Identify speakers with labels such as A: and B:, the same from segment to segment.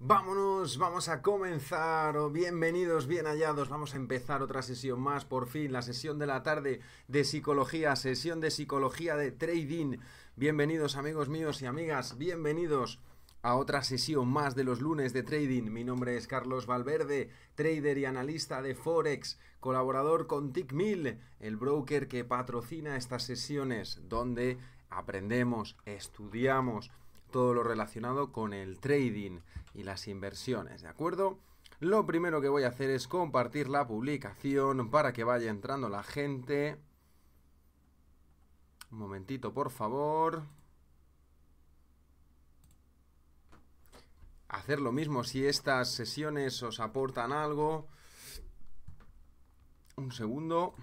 A: Vámonos, vamos a comenzar. Bienvenidos, bien hallados. Vamos a empezar otra sesión más, por fin, la sesión de la tarde de psicología, sesión de psicología de trading. Bienvenidos amigos míos y amigas, bienvenidos a otra sesión más de los lunes de trading. Mi nombre es Carlos Valverde, trader y analista de Forex, colaborador con TickMill, el broker que patrocina estas sesiones donde aprendemos, estudiamos todo lo relacionado con el trading y las inversiones, ¿de acuerdo? Lo primero que voy a hacer es compartir la publicación para que vaya entrando la gente. Un momentito, por favor. Hacer lo mismo si estas sesiones os aportan algo. Un segundo.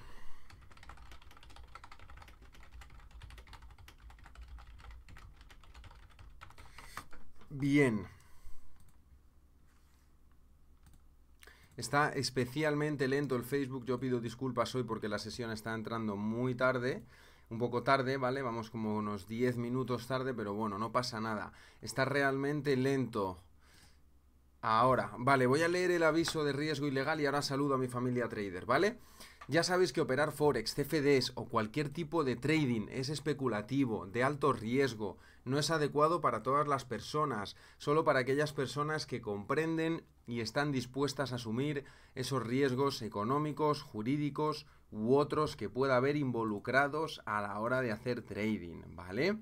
A: bien. Está especialmente lento el Facebook. Yo pido disculpas hoy porque la sesión está entrando muy tarde. Un poco tarde, ¿vale? Vamos como unos 10 minutos tarde, pero bueno, no pasa nada. Está realmente lento. Ahora, vale, voy a leer el aviso de riesgo ilegal y ahora saludo a mi familia trader, ¿vale? vale ya sabéis que operar Forex, CFDs o cualquier tipo de trading es especulativo, de alto riesgo, no es adecuado para todas las personas, solo para aquellas personas que comprenden y están dispuestas a asumir esos riesgos económicos, jurídicos u otros que pueda haber involucrados a la hora de hacer trading, ¿vale?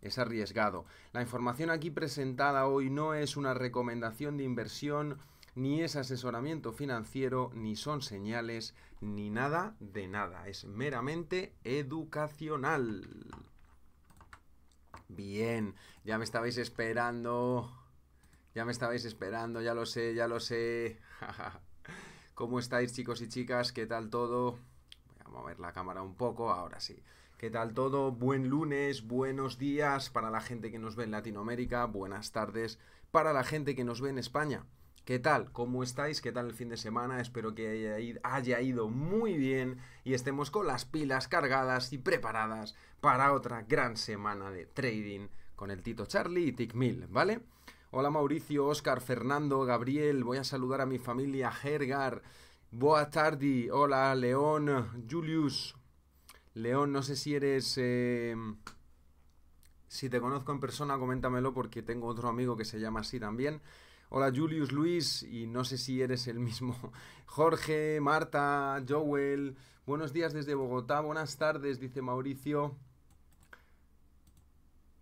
A: Es arriesgado. La información aquí presentada hoy no es una recomendación de inversión ni es asesoramiento financiero, ni son señales, ni nada de nada. Es meramente educacional. Bien, ya me estabais esperando. Ya me estabais esperando, ya lo sé, ya lo sé. ¿Cómo estáis chicos y chicas? ¿Qué tal todo? Voy a mover la cámara un poco, ahora sí. ¿Qué tal todo? Buen lunes, buenos días para la gente que nos ve en Latinoamérica, buenas tardes para la gente que nos ve en España. ¿Qué tal? ¿Cómo estáis? ¿Qué tal el fin de semana? Espero que haya ido muy bien y estemos con las pilas cargadas y preparadas para otra gran semana de trading con el Tito Charlie y Tickmill, ¿vale? Hola Mauricio, Oscar, Fernando, Gabriel, voy a saludar a mi familia, Gergar, Boa tarde, hola León, Julius, León, no sé si eres... Em, si te conozco en persona, coméntamelo porque tengo otro amigo que se llama así también. Hola Julius Luis, y no sé si eres el mismo. Jorge, Marta, Joel, buenos días desde Bogotá, buenas tardes, dice Mauricio.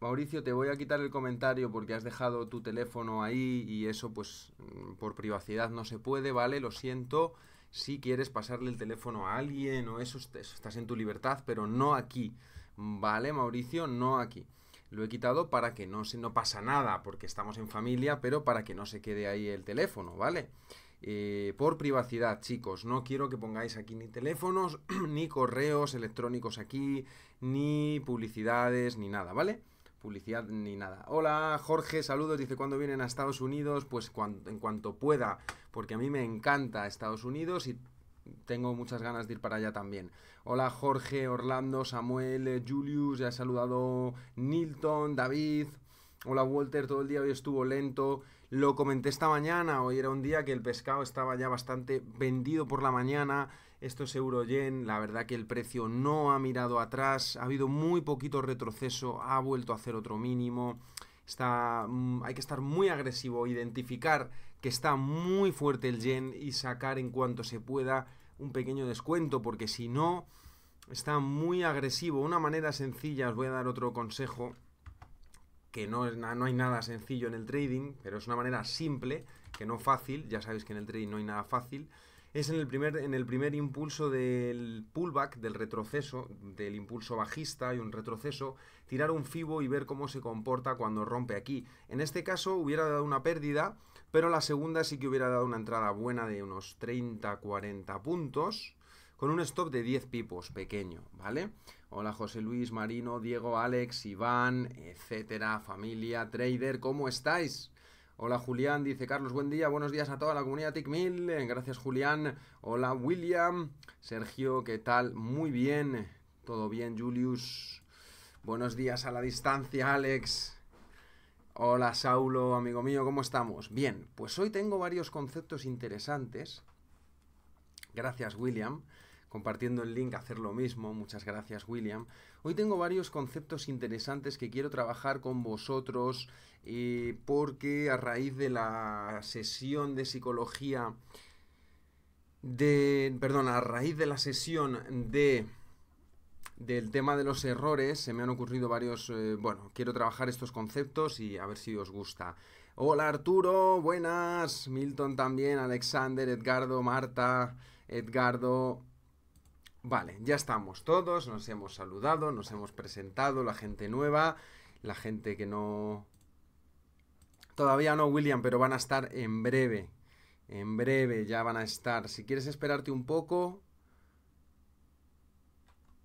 A: Mauricio, te voy a quitar el comentario porque has dejado tu teléfono ahí y eso pues mm, por privacidad no se puede, ¿vale? Lo siento. Si quieres pasarle el teléfono a alguien o eso, estás en tu libertad, pero no aquí, ¿vale, Mauricio? No aquí. Lo he quitado para que no, se, no pasa nada, porque estamos en familia, pero para que no se quede ahí el teléfono, ¿vale? Eh, por privacidad, chicos, no quiero que pongáis aquí ni teléfonos, ni correos electrónicos aquí, ni publicidades, ni nada, ¿vale? Publicidad ni nada. Hola, Jorge, saludos. Dice, cuando vienen a Estados Unidos? Pues en cuanto pueda, porque a mí me encanta Estados Unidos y tengo muchas ganas de ir para allá también. Hola Jorge, Orlando, Samuel, eh, Julius, ya he saludado Nilton, David. Hola Walter, todo el día hoy estuvo lento. Lo comenté esta mañana, hoy era un día que el pescado estaba ya bastante vendido por la mañana. Esto es Euroyen, la verdad que el precio no ha mirado atrás, ha habido muy poquito retroceso, ha vuelto a hacer otro mínimo. Está, mm, hay que estar muy agresivo, identificar que está muy fuerte el yen y sacar en cuanto se pueda un pequeño descuento, porque si no, está muy agresivo. Una manera sencilla, os voy a dar otro consejo, que no, es no hay nada sencillo en el trading, pero es una manera simple, que no fácil, ya sabéis que en el trading no hay nada fácil, es en el primer, en el primer impulso del pullback, del retroceso, del impulso bajista y un retroceso, tirar un FIBO y ver cómo se comporta cuando rompe aquí. En este caso hubiera dado una pérdida, pero la segunda sí que hubiera dado una entrada buena de unos 30-40 puntos, con un stop de 10 pipos, pequeño, ¿vale? Hola José Luis, Marino, Diego, Alex, Iván, etcétera, familia, trader, ¿cómo estáis? Hola Julián, dice Carlos, buen día, buenos días a toda la comunidad TICMIL, eh, gracias Julián, hola William, Sergio, ¿qué tal? Muy bien, todo bien Julius, buenos días a la distancia Alex, Hola Saulo, amigo mío, ¿cómo estamos? Bien, pues hoy tengo varios conceptos interesantes. Gracias William, compartiendo el link, hacer lo mismo, muchas gracias William. Hoy tengo varios conceptos interesantes que quiero trabajar con vosotros porque a raíz de la sesión de psicología de... perdón, a raíz de la sesión de del tema de los errores se me han ocurrido varios, eh, bueno, quiero trabajar estos conceptos y a ver si os gusta. Hola Arturo, buenas, Milton también, Alexander, Edgardo, Marta, Edgardo. Vale, ya estamos todos, nos hemos saludado, nos hemos presentado, la gente nueva, la gente que no... Todavía no, William, pero van a estar en breve. En breve ya van a estar. Si quieres esperarte un poco,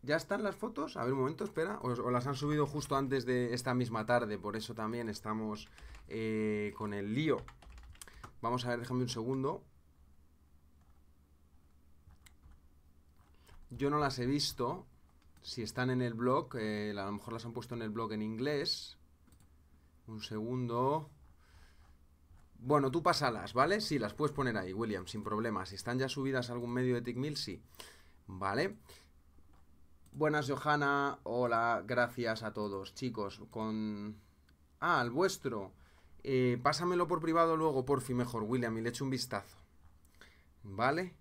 A: ¿Ya están las fotos? A ver, un momento, espera. O, las han subido justo antes de esta misma tarde, por eso también estamos eh, con el lío. Vamos a ver, déjame un segundo. Yo no las he visto. Si están en el blog, eh, a lo mejor las han puesto en el blog en inglés. Un segundo. Bueno, tú pasalas, ¿vale? Sí, las puedes poner ahí, William, sin problema. Si están ya subidas a algún medio de Tickmill, sí. Vale. Buenas, Johanna. Hola, gracias a todos. Chicos, con... Ah, al vuestro. Eh, pásamelo por privado luego, porfi, mejor, William, y le echo un vistazo. ¿Vale?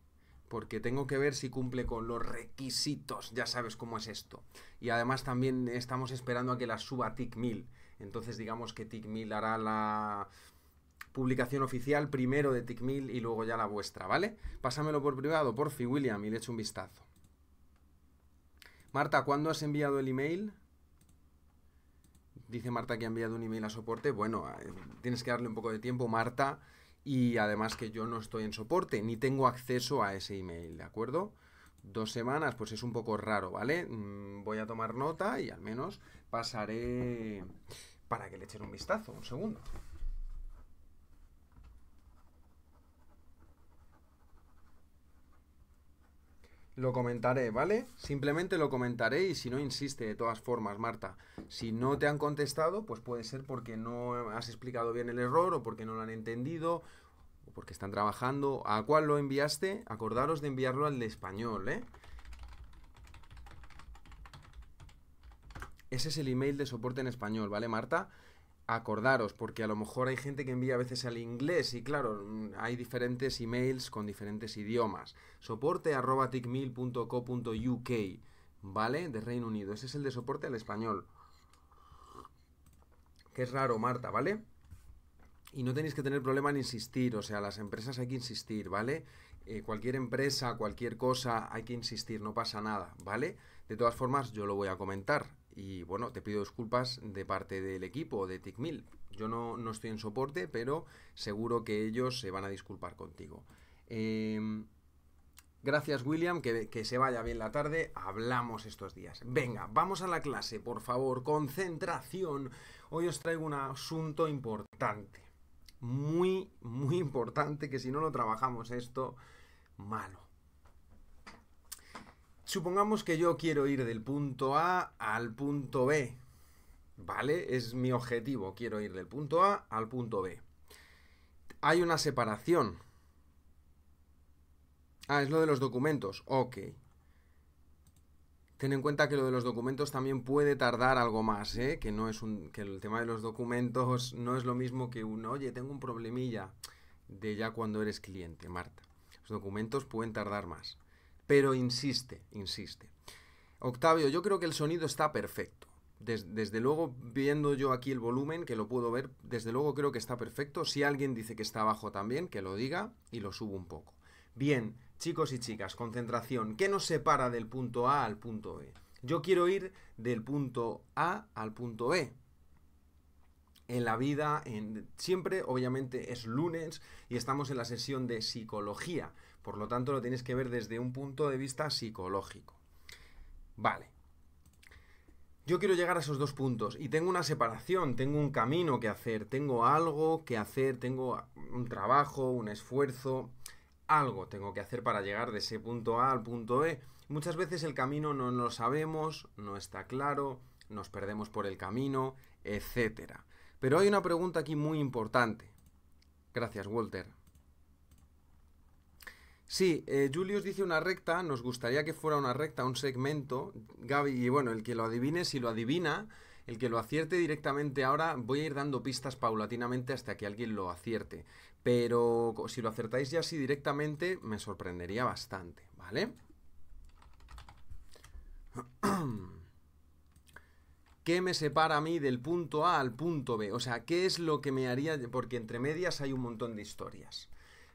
A: Porque tengo que ver si cumple con los requisitos, ya sabes cómo es esto. Y además también estamos esperando a que la suba TIC 1000. Entonces digamos que TIC 1000 hará la publicación oficial primero de TIC 1000 y luego ya la vuestra, ¿vale? Pásamelo por privado, porfi, William, y le echo un vistazo. Marta, ¿cuándo has enviado el email? Dice Marta que ha enviado un email a soporte. Bueno, eh, tienes que darle un poco de tiempo, Marta. Y además que yo no estoy en soporte, ni tengo acceso a ese email, ¿de acuerdo? Dos semanas, pues es un poco raro, ¿vale? Mm, voy a tomar nota y al menos pasaré para que le echen un vistazo, un segundo. Lo comentaré, ¿vale? Simplemente lo comentaré y si no, insiste de todas formas, Marta. Si no te han contestado, pues puede ser porque no has explicado bien el error o porque no lo han entendido o porque están trabajando. ¿A cuál lo enviaste? Acordaros de enviarlo al de español, ¿eh? Ese es el email de soporte en español, ¿vale, Marta? acordaros, porque a lo mejor hay gente que envía a veces al inglés y claro, mm, hay diferentes emails con diferentes idiomas. Soporte ¿vale? De Reino Unido. Ese es el de soporte al español. Que es raro, Marta, ¿vale? Y no tenéis que tener problema en insistir, o sea, las empresas hay que insistir, ¿vale? Eh, cualquier empresa, cualquier cosa, hay que insistir, no pasa nada, ¿vale? De todas formas, yo lo voy a comentar y bueno, te pido disculpas de parte del equipo de TICMIL. Yo no, estoy en soporte, pero seguro que ellos se van a disculpar contigo. Em, gracias, William, que, que se vaya bien la tarde. Hablamos estos días. Venga, vamos a la clase, por favor. Concentración. Hoy os traigo un asunto importante. Muy, muy importante, que si no lo trabajamos esto, malo. Supongamos que yo quiero ir del punto A al punto B. ¿Vale? Es mi objetivo. Quiero ir del punto A al punto B. Hay una separación. Ah, es lo de los documentos. Ok. Ten en cuenta que lo de los documentos también puede tardar algo más, ¿eh? Que no es que el tema de los documentos no es lo mismo que un oye, tengo un problemilla de ya cuando eres cliente, Marta. Los documentos pueden tardar más. Pero insiste, insiste. Octavio, yo creo que el sonido está perfecto. Desde, luego, viendo yo aquí el volumen, que lo puedo ver, desde luego creo que está perfecto. Si alguien dice que está abajo también, que lo diga y lo subo un poco. Bien, chicos y chicas, concentración. ¿Qué nos separa del punto A al punto B? Yo quiero ir del punto A al punto B. En la vida, siempre, obviamente, es lunes y estamos en la sesión de psicología. Por lo tanto, lo tienes que ver desde un punto de vista psicológico. Vale. Yo quiero llegar a esos dos puntos y tengo una separación, tengo un camino que hacer, tengo algo que hacer, tengo un trabajo, un esfuerzo, algo tengo que hacer para llegar de ese punto A al punto E. Muchas veces el camino no lo sabemos, no está claro, nos perdemos por el camino, etc. Pero hay una pregunta aquí muy importante. Gracias, Walter. Sí, Julio eh, Julius dice una recta, nos gustaría que fuera una recta, un segmento. Gaby, y bueno, el que lo adivine, si lo adivina, el que lo acierte directamente ahora, voy a ir dando pistas paulatinamente hasta que alguien lo acierte. Pero si lo acertáis ya así directamente, me sorprendería bastante, ¿vale? ¿Qué me separa a mí del punto A al punto B? O sea, ¿qué es lo que me haría? Porque entre medias hay un montón de historias.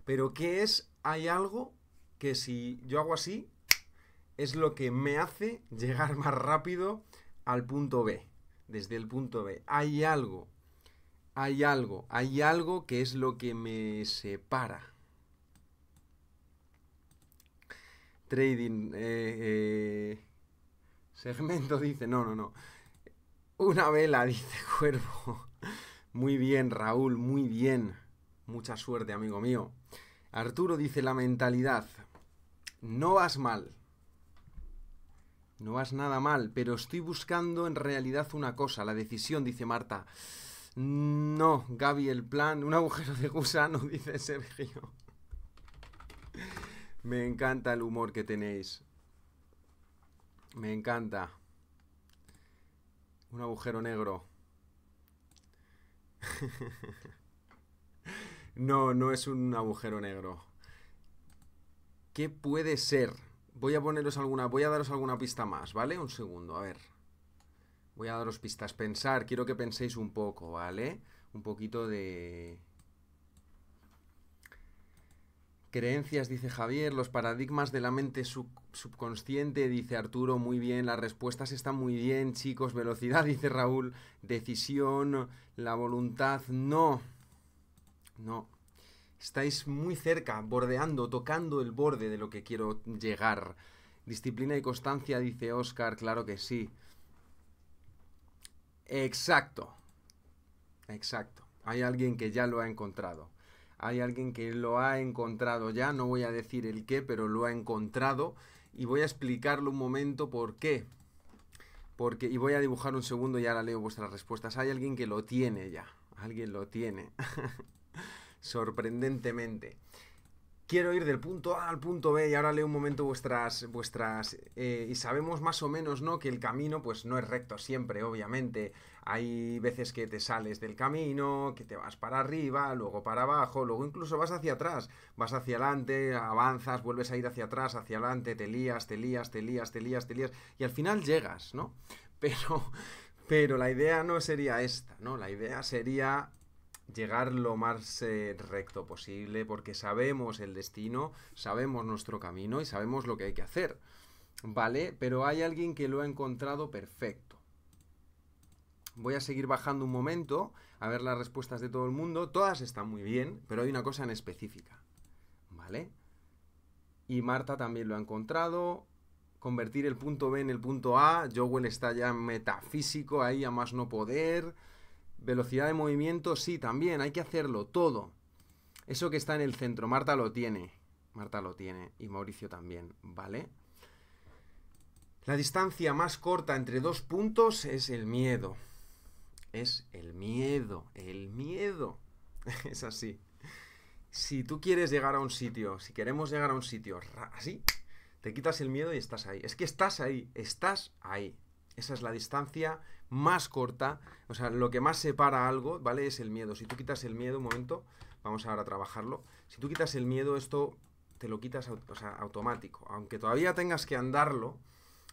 A: Pero ¿qué es? Hay algo que si yo hago así, es lo que me hace llegar más rápido al punto B. Desde el punto B. Hay algo. Hay algo. Hay algo que es lo que me separa. Trading. Eh, eh, segmento dice. No, no, no. Una vela, dice Cuervo. Muy bien, Raúl. Muy bien. Mucha suerte, amigo mío. Arturo dice, la mentalidad. No vas mal. No vas nada mal, pero estoy buscando en realidad una cosa, la decisión, dice Marta. No, Gaby, el plan, un agujero de gusano, dice Sergio. Me encanta el humor que tenéis. Me encanta. Un agujero negro. No, no es un agujero negro. ¿Qué puede ser? Voy a poneros alguna, voy a daros alguna pista más, ¿vale? Un segundo, a ver. Voy a daros pistas. Pensar, quiero que penséis un poco, ¿vale? Un poquito de... Creencias, dice Javier, los paradigmas de la mente subconsciente, dice Arturo, muy bien, las respuestas están muy bien, chicos, velocidad, dice Raúl, decisión, la voluntad, no, no. Estáis muy cerca, bordeando, tocando el borde de lo que quiero llegar. Disciplina y constancia, dice Oscar, claro que sí. Exacto. Exacto. Hay alguien que ya lo ha encontrado. Hay alguien que lo ha encontrado ya. No voy a decir el qué, pero lo ha encontrado. Y voy a explicarlo un momento por qué. Porque, y voy a dibujar un segundo y ahora leo vuestras respuestas. Hay alguien que lo tiene ya. Alguien lo tiene. sorprendentemente. Quiero ir del punto A al punto B y ahora leo un momento vuestras... vuestras eh, y sabemos más o menos, ¿no? Que el camino pues no es recto siempre, obviamente. Hay veces que te sales del camino, que te vas para arriba, luego para abajo, luego incluso vas hacia atrás, vas hacia adelante, avanzas, vuelves a ir hacia atrás, hacia adelante, te lías, te lías, te lías, te lías, te lías y al final llegas, ¿no? Pero, pero la idea no sería esta, ¿no? La idea sería llegar lo más eh, recto posible, porque sabemos el destino, sabemos nuestro camino y sabemos lo que hay que hacer. ¿Vale? Pero hay alguien que lo ha encontrado perfecto. Voy a seguir bajando un momento a ver las respuestas de todo el mundo. Todas están muy bien, pero hay una cosa en específica. ¿Vale? Y Marta también lo ha encontrado. Convertir el punto B en el punto A. Joel está ya metafísico ahí a más no poder. Velocidad de movimiento, sí, también, hay que hacerlo todo. Eso que está en el centro, Marta lo tiene. Marta lo tiene y Mauricio también, ¿vale? La distancia más corta entre dos puntos es el miedo. Es el miedo, el miedo. Es así. Si tú quieres llegar a un sitio, si queremos llegar a un sitio, así, te quitas el miedo y estás ahí. Es que estás ahí, estás ahí. Esa es la distancia más corta, o sea, lo que más separa algo, ¿vale? Es el miedo. Si tú quitas el miedo, un momento, vamos ahora a trabajarlo. Si tú quitas el miedo, esto te lo quitas o sea, automático. Aunque todavía tengas que andarlo,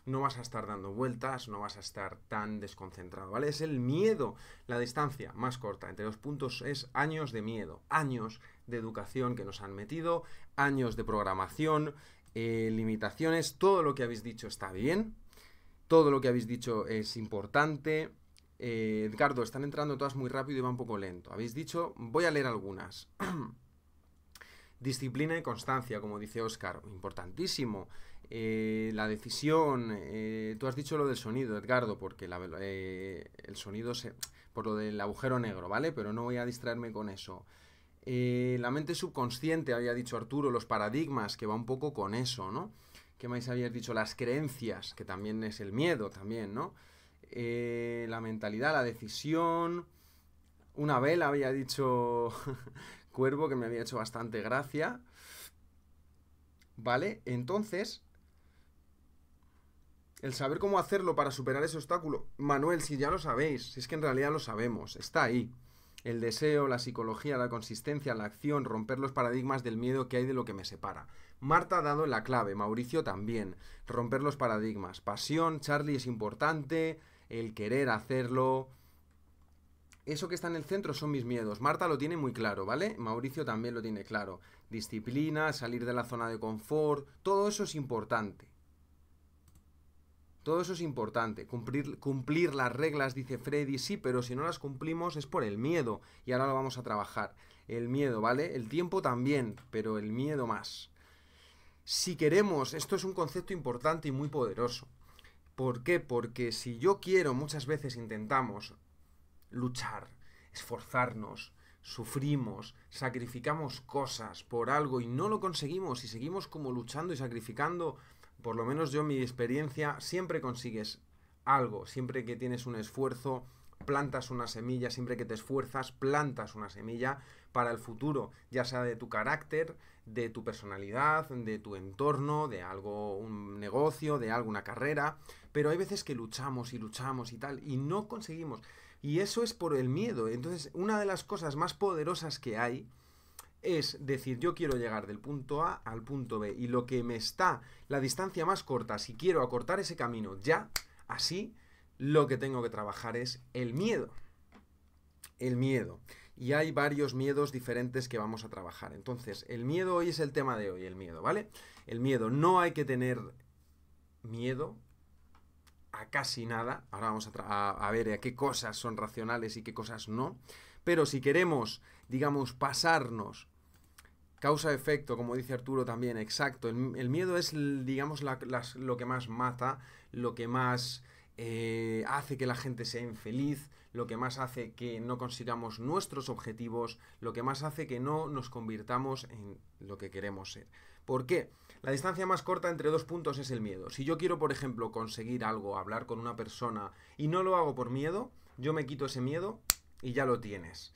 A: no vas a estar dando vueltas, no vas a estar tan desconcentrado, ¿vale? Es el miedo, la distancia más corta entre los puntos es años de miedo, años de educación que nos han metido, años de programación, eh, limitaciones, todo lo que habéis dicho está bien, todo lo que habéis dicho es importante. Eh, Edgardo, están entrando todas muy rápido y va un poco lento. Habéis dicho, voy a leer algunas. Disciplina y constancia, como dice Oscar, importantísimo. Eh, la decisión, eh, tú has dicho lo del sonido, Edgardo, porque el sonido se, por lo del agujero negro, ¿vale? Pero no voy a distraerme con eso. la mente subconsciente, había dicho Arturo, los paradigmas, que va un poco con eso, ¿no? ¿Qué más habías dicho, las creencias, que también es el miedo, también, ¿no? Eh, la mentalidad, la decisión. Una vela había dicho Cuervo, que me había hecho bastante gracia. ¿Vale? Entonces, el saber cómo hacerlo para superar ese obstáculo. Manuel, si ya lo sabéis, si es que en realidad lo sabemos, está ahí. El deseo, la psicología, la consistencia, la acción, romper los paradigmas del miedo que hay de lo que me separa. Marta ha dado la clave, Mauricio también. Romper los paradigmas. Pasión, Charlie es importante, el querer hacerlo. Eso que está en el centro son mis miedos. Marta lo tiene muy claro, ¿vale? Mauricio también lo tiene claro. Disciplina, salir de la zona de confort, todo eso es importante. Todo eso es importante. Cumplir, cumplir las reglas, dice Freddy, sí, pero si no las cumplimos es por el miedo. Y ahora lo vamos a trabajar. El miedo, ¿vale? El tiempo también, pero el miedo más si queremos, esto es un concepto importante y muy poderoso. ¿Por qué? Porque si yo quiero, muchas veces intentamos luchar, esforzarnos, sufrimos, sacrificamos cosas por algo y no lo conseguimos y seguimos como luchando y sacrificando, por lo menos yo en mi experiencia, siempre consigues algo, siempre que tienes un esfuerzo, plantas una semilla, siempre que te esfuerzas, plantas una semilla para el futuro, ya sea de tu carácter, de tu personalidad, de tu entorno, de algo, un negocio, de alguna carrera, pero hay veces que luchamos y luchamos y tal, y no conseguimos. Y eso es por el miedo. Entonces, una de las cosas más poderosas que hay es decir, yo quiero llegar del punto A al punto B, y lo que me está, la distancia más corta, si quiero acortar ese camino ya, así, lo que tengo que trabajar es el miedo. El miedo y hay varios miedos diferentes que vamos a trabajar. Entonces, el miedo hoy es el tema de hoy, el miedo, ¿vale? El miedo, no hay que tener miedo a casi nada. Ahora vamos a, ver a qué cosas son racionales y qué cosas no. Pero si queremos, digamos, pasarnos causa-efecto, como dice Arturo también, exacto. El, miedo es, digamos, lo que más mata, lo que más eh, hace que la gente sea infeliz, lo que más hace que no consigamos nuestros objetivos, lo que más hace que no nos convirtamos en lo que queremos ser. ¿Por qué? La distancia más corta entre dos puntos es el miedo. Si yo quiero, por ejemplo, conseguir algo, hablar con una persona y no lo hago por miedo, yo me quito ese miedo y ya lo tienes.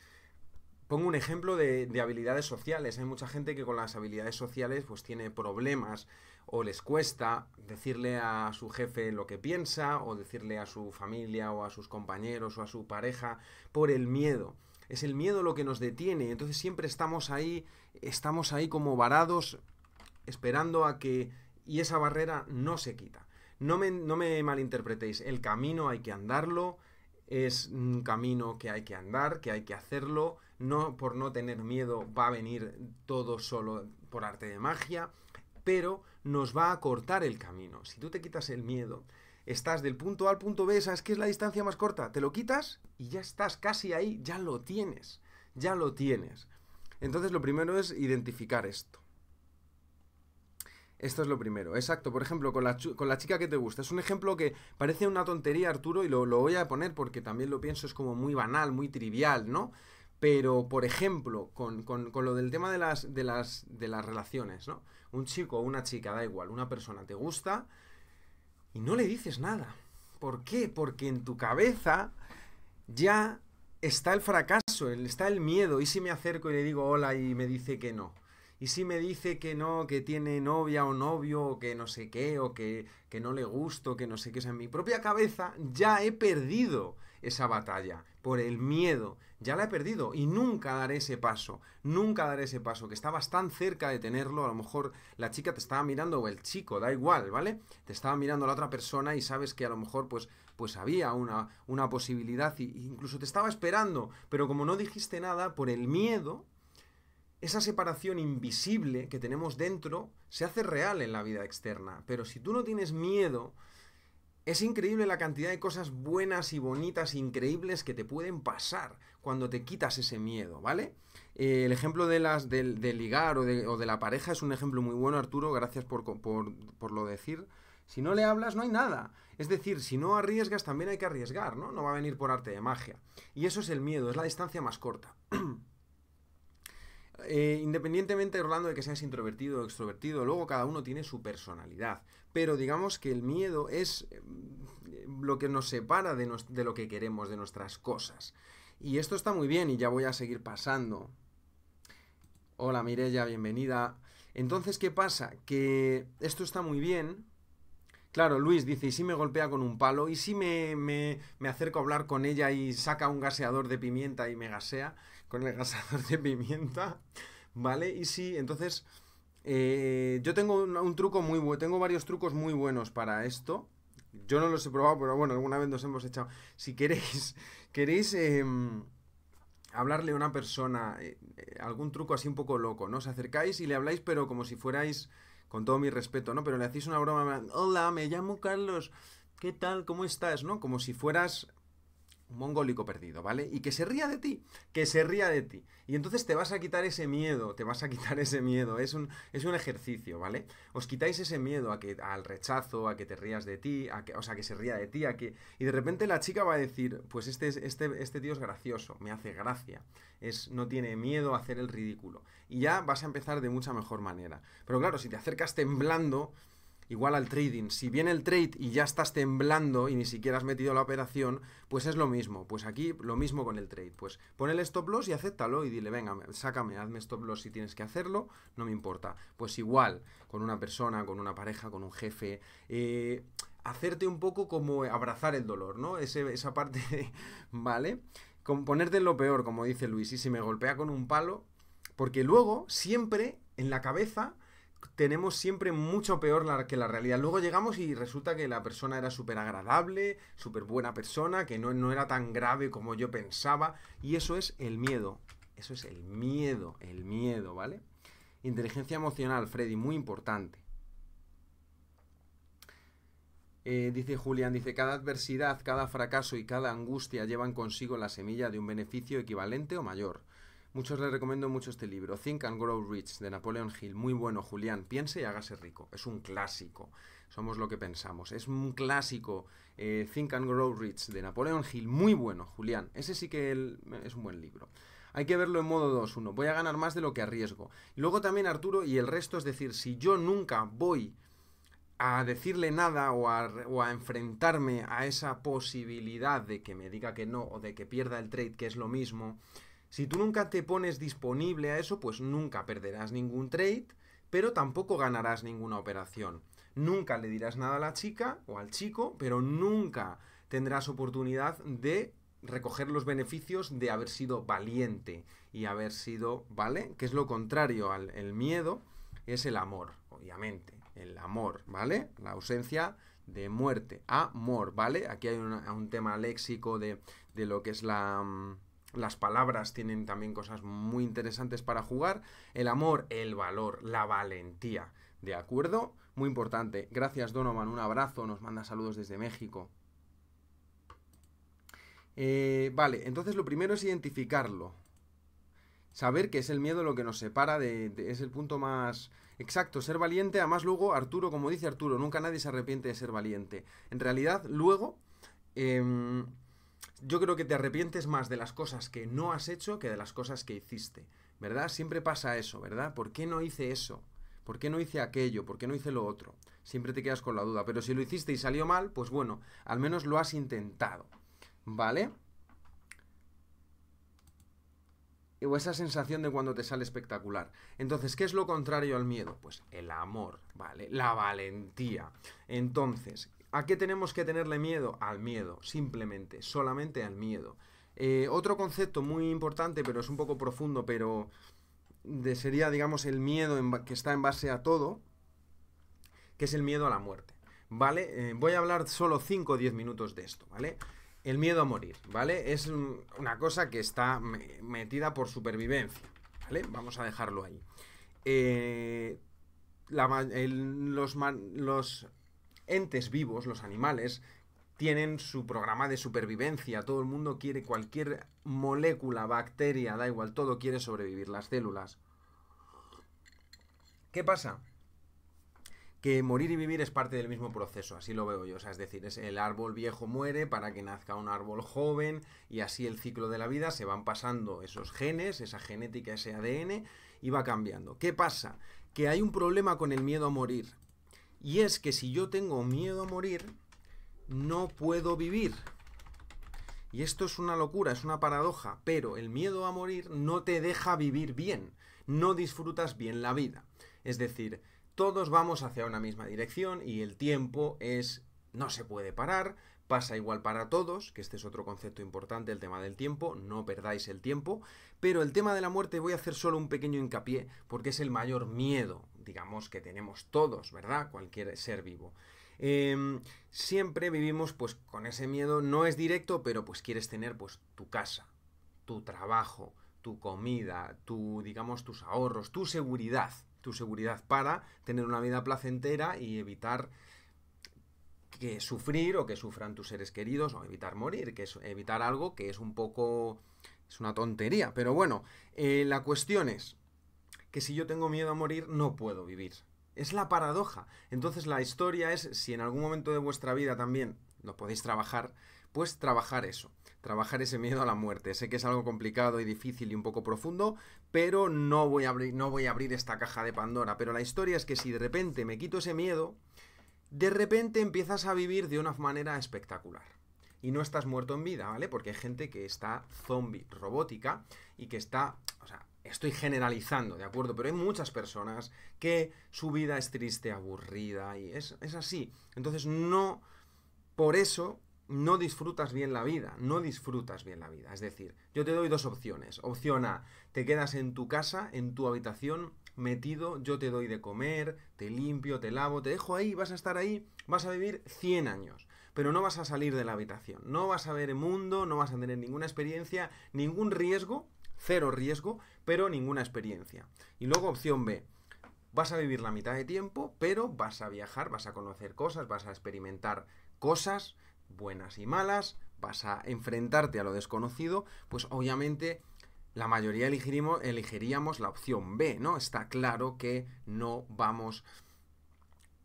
A: Pongo un ejemplo de, habilidades sociales. Hay mucha gente que con las habilidades sociales pues tiene problemas o les cuesta decirle a su jefe lo que piensa o decirle a su familia o a sus compañeros o a su pareja por el miedo. Es el miedo lo que nos detiene, entonces siempre estamos ahí, estamos ahí como varados esperando a que... y esa barrera no se quita. No me, no me malinterpretéis, el camino hay que andarlo, es un camino que hay que andar, que hay que hacerlo, no por no tener miedo va a venir todo solo por arte de magia, pero nos va a cortar el camino. Si tú te quitas el miedo, estás del punto A al punto B, sabes que es la distancia más corta, te lo quitas y ya estás casi ahí, ya lo tienes, ya lo tienes. Entonces lo primero es identificar esto. Esto es lo primero, exacto. Por ejemplo, con la, chica que te gusta. Es un ejemplo que parece una tontería, Arturo, y lo, voy a poner porque también lo pienso, es como muy banal, muy trivial, ¿no? Pero, por ejemplo, con, lo del tema de las, de las relaciones, ¿no? un chico o una chica, da igual, una persona te gusta y no le dices nada. ¿Por qué? Porque en tu cabeza ya está el fracaso, está el miedo. ¿Y si me acerco y le digo hola y me dice que no? ¿Y si me dice que no, que tiene novia o novio, o que no sé qué, o que, no le gusto, que no sé qué? O sea, en mi propia cabeza ya he perdido esa batalla por el miedo, ya la he perdido y nunca daré ese paso, nunca daré ese paso, que estabas tan cerca de tenerlo, a lo mejor la chica te estaba mirando o el chico, da igual, ¿vale? Te estaba mirando a la otra persona y sabes que a lo mejor pues, pues había una, una posibilidad e incluso te estaba esperando, pero como no dijiste nada, por el miedo, esa separación invisible que tenemos dentro se hace real en la vida externa, pero si tú no tienes miedo, es increíble la cantidad de cosas buenas y bonitas, increíbles que te pueden pasar cuando te quitas ese miedo, ¿vale? Eh, el ejemplo de, las, ligar o de, la pareja es un ejemplo muy bueno, Arturo, gracias por, por, por lo decir. Si no le hablas, no hay nada. Es decir, si no arriesgas, también hay que arriesgar, ¿no? No va a venir por arte de magia. Y eso es el miedo, es la distancia más corta. Eh, independientemente, Orlando, de que seas introvertido o extrovertido, luego cada uno tiene su personalidad pero digamos que el miedo es mm, lo que nos separa de, lo que queremos, de nuestras cosas. Y esto está muy bien y ya voy a seguir pasando. Hola Mirella, bienvenida. Entonces, ¿qué pasa? Que esto está muy bien. Claro, Luis dice, ¿y si me golpea con un palo? ¿Y si me, me, me acerco a hablar con ella y saca un gaseador de pimienta y me gasea con el gaseador de pimienta? ¿Vale? Y si, entonces, eh, yo tengo un, truco muy tengo varios trucos muy buenos para esto. Yo no los he probado, pero bueno, alguna vez nos hemos echado. Si queréis, queréis em, hablarle a una persona, eh, eh, algún truco así un poco loco, ¿no? Os acercáis y le habláis, pero como si fuerais, con todo mi respeto, ¿no? Pero le hacéis una broma, hola, me llamo Carlos, ¿qué tal? ¿Cómo estás? ¿No? Como si fueras un mongólico perdido, ¿vale? Y que se ría de ti, que se ría de ti. Y entonces te vas a quitar ese miedo, te vas a quitar ese miedo, es un, es un ejercicio, ¿vale? Os quitáis ese miedo a que, al rechazo, a que te rías de ti, a que, o sea, que se ría de ti, a que... Y de repente la chica va a decir, pues este, este, este tío es gracioso, me hace gracia, es, no tiene miedo a hacer el ridículo. Y ya vas a empezar de mucha mejor manera. Pero claro, si te acercas temblando igual al trading. Si viene el trade y ya estás temblando y ni siquiera has metido la operación, pues es lo mismo. Pues aquí lo mismo con el trade. Pues pon el stop loss y acéptalo y dile, venga, sácame, hazme stop loss si tienes que hacerlo, no me importa. Pues igual con una persona, con una pareja, con un jefe. Eh, hacerte un poco como abrazar el dolor, ¿no? esa parte ¿vale? Con ponerte en lo peor, como dice Luis, y si me golpea con un palo, porque luego siempre en la cabeza tenemos siempre mucho peor la, que la realidad. Luego llegamos y resulta que la persona era súper agradable, súper buena persona, que no, era tan grave como yo pensaba. Y eso es el miedo. Eso es el miedo, el miedo, ¿vale? Inteligencia emocional, Freddy, muy importante. Eh, dice Julián, dice, cada adversidad, cada fracaso y cada angustia llevan consigo la semilla de un beneficio equivalente o mayor. Muchos les recomiendo mucho este libro, Think and Grow Rich, de Napoleon Hill. Muy bueno, Julián. Piense y hágase rico. Es un clásico. Somos lo que pensamos. Es un clásico. Eh, Think and Grow Rich, de Napoleon Hill. Muy bueno, Julián. Ese sí que es un buen libro. Hay que verlo en modo 2-1. Voy a ganar más de lo que arriesgo. luego también, Arturo, y el resto, es decir, si yo nunca voy a decirle nada o o a, enfrentarme a esa posibilidad de que me diga que no o de que pierda el trade, que es lo mismo, si tú nunca te pones disponible a eso, pues nunca perderás ningún trade, pero tampoco ganarás ninguna operación. Nunca le dirás nada a la chica o al chico, pero nunca tendrás oportunidad de recoger los beneficios de haber sido valiente y haber sido, ¿vale? Que es lo contrario al el miedo, es el amor, obviamente, el amor, ¿vale? La ausencia de muerte, amor, ¿vale? Aquí hay un tema léxico de, de lo que es la... Mm, las palabras tienen también cosas muy interesantes para jugar. El amor, el valor, la valentía. ¿De acuerdo? Muy importante. Gracias Donovan, un abrazo, nos manda saludos desde México. Eh, vale, entonces lo primero es identificarlo. Saber que es el miedo lo que nos separa de, es el punto más exacto, ser valiente. Además, luego, Arturo, como dice Arturo, nunca nadie se arrepiente de ser valiente. En realidad, luego, em, yo creo que te arrepientes más de las cosas que no has hecho que de las cosas que hiciste, ¿verdad? Siempre pasa eso, ¿verdad? ¿Por qué no hice eso? ¿Por qué no hice aquello? ¿Por qué no hice lo otro? Siempre te quedas con la duda, pero si lo hiciste y salió mal, pues bueno, al menos lo has intentado, ¿vale? O esa sensación de cuando te sale espectacular. Entonces, ¿qué es lo contrario al miedo? Pues el amor, ¿vale? La valentía. Entonces, ¿A qué tenemos que tenerle miedo? Al miedo, simplemente, solamente al miedo. Eh, otro concepto muy importante, pero es un poco profundo, pero de, sería, digamos, el miedo que está en base a todo, que es el miedo a la muerte, ¿vale? Eh, voy a hablar solo 5 o 10 minutos de esto, ¿vale? El miedo a morir, ¿vale? Es una cosa que está metida por supervivencia, ¿vale? Vamos a dejarlo ahí. Eh, los entes vivos, los animales, tienen su programa de supervivencia. Todo el mundo quiere cualquier molécula, bacteria, da igual, todo quiere sobrevivir, las células. ¿Qué pasa? Que morir y vivir es parte del mismo proceso, así lo veo yo. es decir, el árbol viejo muere para que nazca un árbol joven y así el ciclo de la vida se van pasando esos genes, esa genética, ese ADN y va cambiando. ¿Qué pasa? Que hay un problema con el miedo a morir y es que si yo tengo miedo a morir, no puedo vivir. Y esto es una locura, es una paradoja, pero el miedo a morir no te deja vivir bien, no disfrutas bien la vida. Es decir, todos vamos hacia una misma dirección y el tiempo es no se puede parar, pasa igual para todos, que este es otro concepto importante, el tema del tiempo, no perdáis el tiempo, pero el tema de la muerte voy a hacer solo un pequeño hincapié porque es el mayor miedo digamos, que tenemos todos, ¿verdad? Cualquier ser vivo. Em, siempre vivimos pues con ese miedo, no es directo, pero pues quieres tener pues tu casa, tu trabajo, tu comida, digamos, tus ahorros, tu seguridad, tu seguridad para tener una vida placentera y evitar que sufrir o que sufran tus seres queridos o evitar morir, que es evitar algo que es un poco... es una tontería, pero bueno, eh, la cuestión es, que si yo tengo miedo a morir no puedo vivir. Es la paradoja. Entonces la historia es, si en algún momento de vuestra vida también lo podéis trabajar, pues trabajar eso, trabajar ese miedo a la muerte. Sé que es algo complicado y difícil y un poco profundo, pero no voy a abrir, no voy a abrir esta caja de Pandora. Pero la historia es que si de repente me quito ese miedo, de repente empiezas a vivir de una manera espectacular. Y no estás muerto en vida, ¿vale? Porque hay gente que está zombie robótica y que está, o sea, estoy generalizando, ¿de acuerdo? Pero hay muchas personas que su vida es triste, aburrida y es, así. Entonces no, por eso no disfrutas bien la vida, no disfrutas bien la vida. Es decir, yo te doy dos opciones. Opción A, te quedas en tu casa, en tu habitación, metido, yo te doy de comer, te limpio, te lavo, te dejo ahí, vas a estar ahí, vas a vivir 100 años, pero no vas a salir de la habitación, no vas a ver el mundo, no vas a tener ninguna experiencia, ningún riesgo cero riesgo, pero ninguna experiencia. Y luego opción B, vas a vivir la mitad de tiempo, pero vas a viajar, vas a conocer cosas, vas a experimentar cosas buenas y malas, vas a enfrentarte a lo desconocido, pues obviamente la mayoría elegiríamos la opción B, ¿no? Está claro que no vamos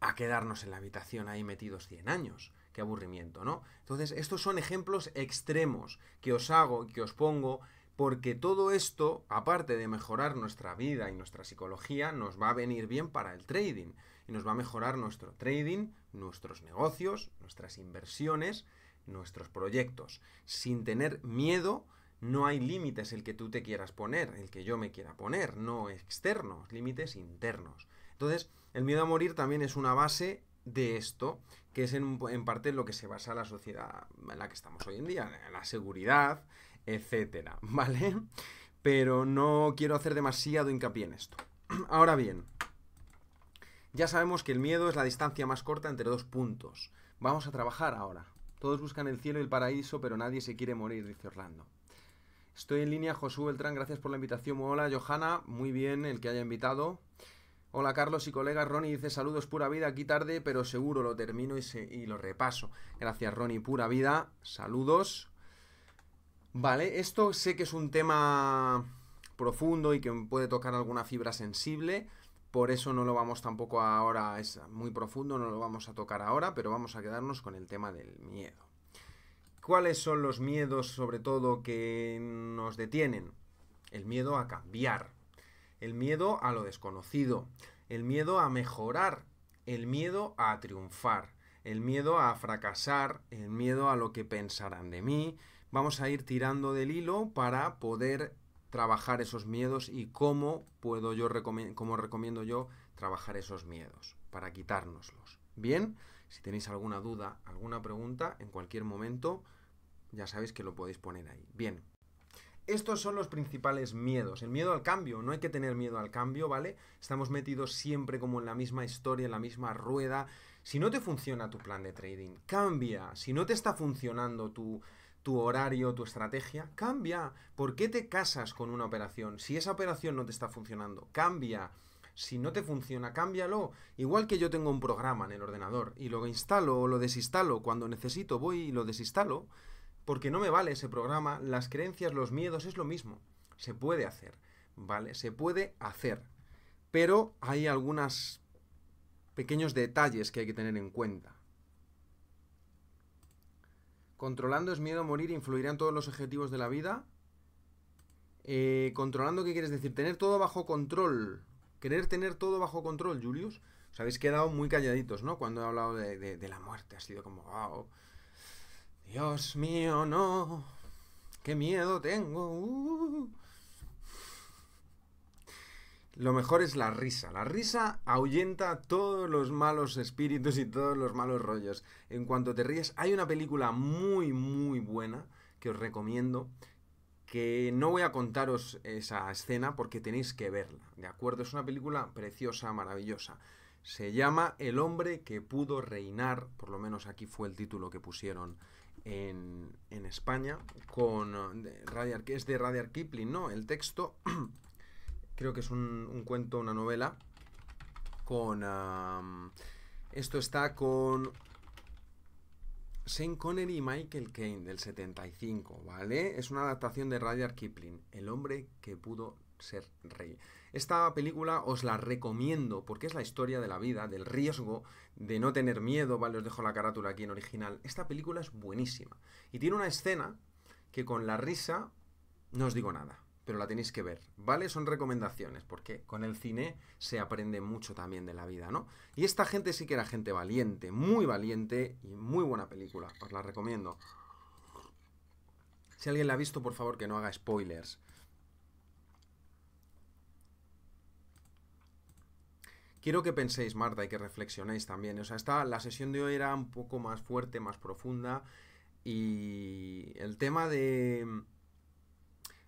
A: a quedarnos en la habitación ahí metidos 100 años. Qué aburrimiento, ¿no? Entonces, estos son ejemplos extremos que os hago, que os pongo porque todo esto, aparte de mejorar nuestra vida y nuestra psicología, nos va a venir bien para el trading y nos va a mejorar nuestro trading, nuestros negocios, nuestras inversiones, nuestros proyectos. Sin tener miedo, no hay límites el que tú te quieras poner, el que yo me quiera poner, no externos, límites internos. Entonces, el miedo a morir también es una base de esto, que es en, parte lo que se basa la sociedad en la que estamos hoy en día, la seguridad, etcétera, ¿vale? Pero no quiero hacer demasiado hincapié en esto. Ahora bien, ya sabemos que el miedo es la distancia más corta entre dos puntos. Vamos a trabajar ahora. Todos buscan el cielo y el paraíso, pero nadie se quiere morir, dice Orlando. Estoy en línea, Josué Beltrán, gracias por la invitación. Hola, Johanna, muy bien el que haya invitado. Hola Carlos y colegas, Ronnie dice saludos pura vida, aquí tarde, pero seguro lo termino y, y lo repaso. Gracias Ronnie, pura vida, saludos. Vale, esto sé que es un tema profundo y que puede tocar alguna fibra sensible, por eso no lo vamos tampoco ahora, es muy profundo, no lo vamos a tocar ahora, pero vamos a quedarnos con el tema del miedo. ¿Cuáles son los miedos sobre todo que nos detienen? El miedo a cambiar, el miedo a lo desconocido, el miedo a mejorar, el miedo a triunfar, el miedo a fracasar, el miedo a lo que pensarán de mí, vamos a ir tirando del hilo para poder trabajar esos miedos y cómo puedo yo cómo recomiendo yo trabajar esos miedos para quitárnoslos. Bien, si tenéis alguna duda, alguna pregunta, en cualquier momento ya sabéis que lo podéis poner ahí. Bien. Estos son los principales miedos. El miedo al cambio, no hay que tener miedo al cambio, ¿vale? Estamos metidos siempre como en la misma historia, en la misma rueda. Si no te funciona tu plan de trading, cambia. Si no te está funcionando tu, tu horario, tu estrategia, cambia. ¿Por qué te casas con una operación? Si esa operación no te está funcionando, cambia. Si no te funciona, cámbialo. Igual que yo tengo un programa en el ordenador y lo instalo o lo desinstalo cuando necesito, voy y lo desinstalo, porque no me vale ese programa, las creencias, los miedos, es lo mismo. Se puede hacer, ¿vale? Se puede hacer. Pero hay algunos pequeños detalles que hay que tener en cuenta. Controlando es miedo a morir, influirán todos los objetivos de la vida. Eh, controlando, ¿qué quieres decir? Tener todo bajo control. Querer tener todo bajo control, Julius. Os habéis quedado muy calladitos, ¿no? Cuando he hablado de, la muerte. Ha sido como, wow. Dios mío, no. Qué miedo tengo. Uh. Lo mejor es la risa. La risa ahuyenta todos los malos espíritus y todos los malos rollos. En cuanto te ríes, hay una película muy, muy buena que os recomiendo, que no voy a contaros esa escena porque tenéis que verla, ¿de acuerdo? Es una película preciosa, maravillosa. Se llama El hombre que pudo reinar, por lo menos aquí fue el título que pusieron en, España, con es de Radiar Kipling, ¿no? El texto creo que es un, cuento, una novela, con... esto está con Shane Connery y Michael Caine del 75, ¿vale? Es una adaptación de Rudyard Kipling, El hombre que pudo ser rey. Esta película os la recomiendo porque es la historia de la vida, del riesgo, de no tener miedo, ¿vale? Os dejo la carátula aquí en original. Esta película es buenísima y tiene una escena que con la risa no os digo nada pero la tenéis que ver, ¿vale? Son recomendaciones, porque con el cine se aprende mucho también de la vida, ¿no? Y esta gente sí que era gente valiente, muy valiente y muy buena película, os la recomiendo. Si alguien la ha visto, por favor, que no haga spoilers. Quiero que penséis, Marta, y que reflexionéis también. O sea, la sesión de hoy era un poco más fuerte, más profunda. Y el tema de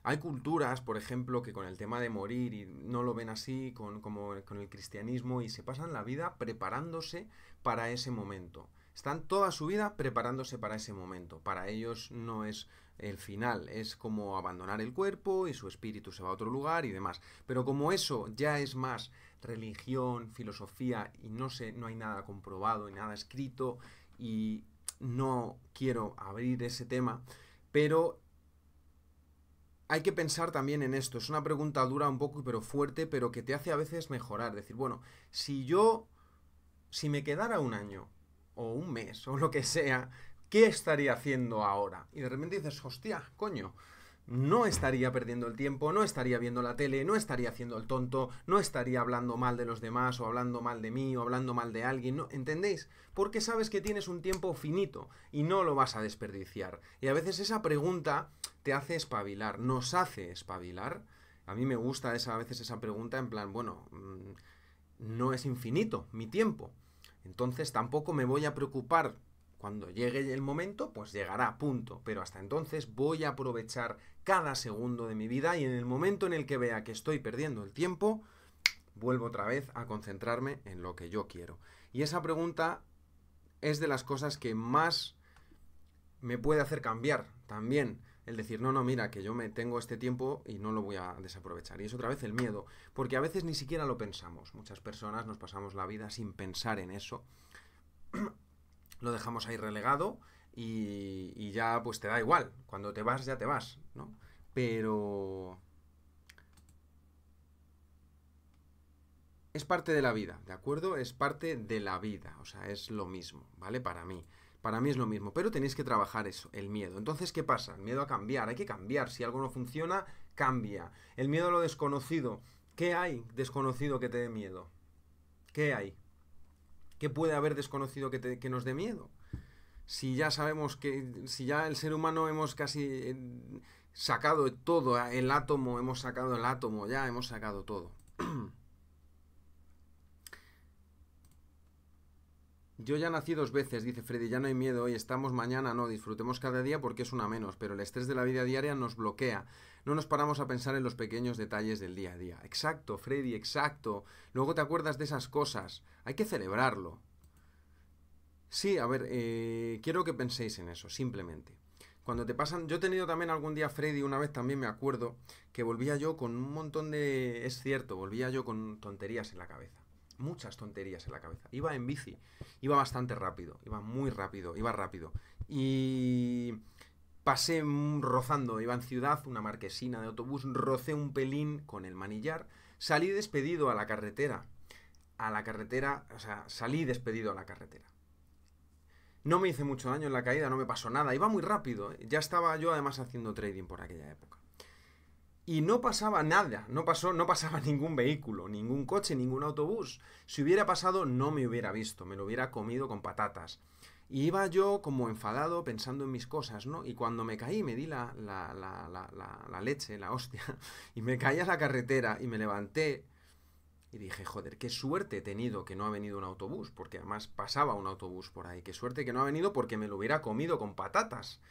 A: hay culturas, por ejemplo, que con el tema de morir y no lo ven así, con, como con el cristianismo, y se pasan la vida preparándose para ese momento. Están toda su vida preparándose para ese momento. Para ellos no es el final, es como abandonar el cuerpo y su espíritu se va a otro lugar y demás. Pero como eso ya es más religión, filosofía y no sé, no hay nada comprobado y nada escrito y no quiero abrir ese tema, pero hay que pensar también en esto. Es una pregunta dura un poco, pero fuerte, pero que te hace a veces mejorar. Decir, bueno, si yo, si me quedara un año, o un mes, o lo que sea, ¿qué estaría haciendo ahora? Y de repente dices, hostia, coño, no estaría perdiendo el tiempo, no estaría viendo la tele, no estaría haciendo el tonto, no estaría hablando mal de los demás o hablando mal de mí o hablando mal de alguien, ¿no? ¿entendéis? Porque sabes que tienes un tiempo finito y no lo vas a desperdiciar. Y a veces esa pregunta te hace espabilar, nos hace espabilar. A mí me gusta esa, a veces esa pregunta en plan, bueno, mm, no es infinito mi tiempo. Entonces tampoco me voy a preocupar. Cuando llegue el momento, pues llegará, punto. Pero hasta entonces voy a aprovechar cada segundo de mi vida y en el momento en el que vea que estoy perdiendo el tiempo, vuelvo otra vez a concentrarme en lo que yo quiero. Y esa pregunta es de las cosas que más me puede hacer cambiar también el decir, no, no, mira, que yo me tengo este tiempo y no lo voy a desaprovechar. Y es otra vez el miedo, porque a veces ni siquiera lo pensamos. Muchas personas nos pasamos la vida sin pensar en eso. lo dejamos ahí relegado y, ya pues te da igual. Cuando te vas, ya te vas, ¿no? Pero... Es parte de la vida, ¿de acuerdo? Es parte de la vida, o sea, es lo mismo, ¿vale? Para mí. Para mí es lo mismo, pero tenéis que trabajar eso, el miedo. Entonces, ¿qué pasa? El miedo a cambiar, hay que cambiar. Si algo no funciona, cambia. El miedo a lo desconocido. ¿Qué hay desconocido que te dé miedo? ¿Qué hay? ¿Qué puede haber desconocido que, que nos dé miedo? Si ya sabemos que, si ya el ser humano hemos casi eh, sacado todo, el átomo, hemos sacado el átomo, ya hemos sacado todo. Yo ya nací dos veces, dice Freddy, ya no hay miedo, hoy estamos, mañana no, disfrutemos cada día porque es una menos, pero el estrés de la vida diaria nos bloquea. No nos paramos a pensar en los pequeños detalles del día a día. Exacto, Freddy, exacto. Luego te acuerdas de esas cosas. Hay que celebrarlo. Sí, a ver, eh, quiero que penséis en eso, simplemente. Cuando te pasan, yo he tenido también algún día Freddy, una vez también me acuerdo, que volvía yo con un montón de... Es cierto, volvía yo con tonterías en la cabeza muchas tonterías en la cabeza. Iba en bici, iba bastante rápido, iba muy rápido, iba rápido. Y pasé rozando, iba en ciudad, una marquesina de autobús, rocé un pelín con el manillar, salí despedido a la carretera. A la carretera, o sea, salí despedido a la carretera. No me hice mucho daño en la caída, no me pasó nada, iba muy rápido. Ya estaba yo además haciendo trading por aquella época y no pasaba nada, no pasó, no pasaba ningún vehículo, ningún coche, ningún autobús. Si hubiera pasado no me hubiera visto, me lo hubiera comido con patatas. Y iba yo como enfadado pensando en mis cosas, ¿no? Y cuando me caí me di la, la leche, la hostia, y me caí a la carretera y me levanté y dije, joder, qué suerte he tenido que no ha venido un autobús, porque además pasaba un autobús por ahí, qué suerte que no ha venido porque me lo hubiera comido con patatas.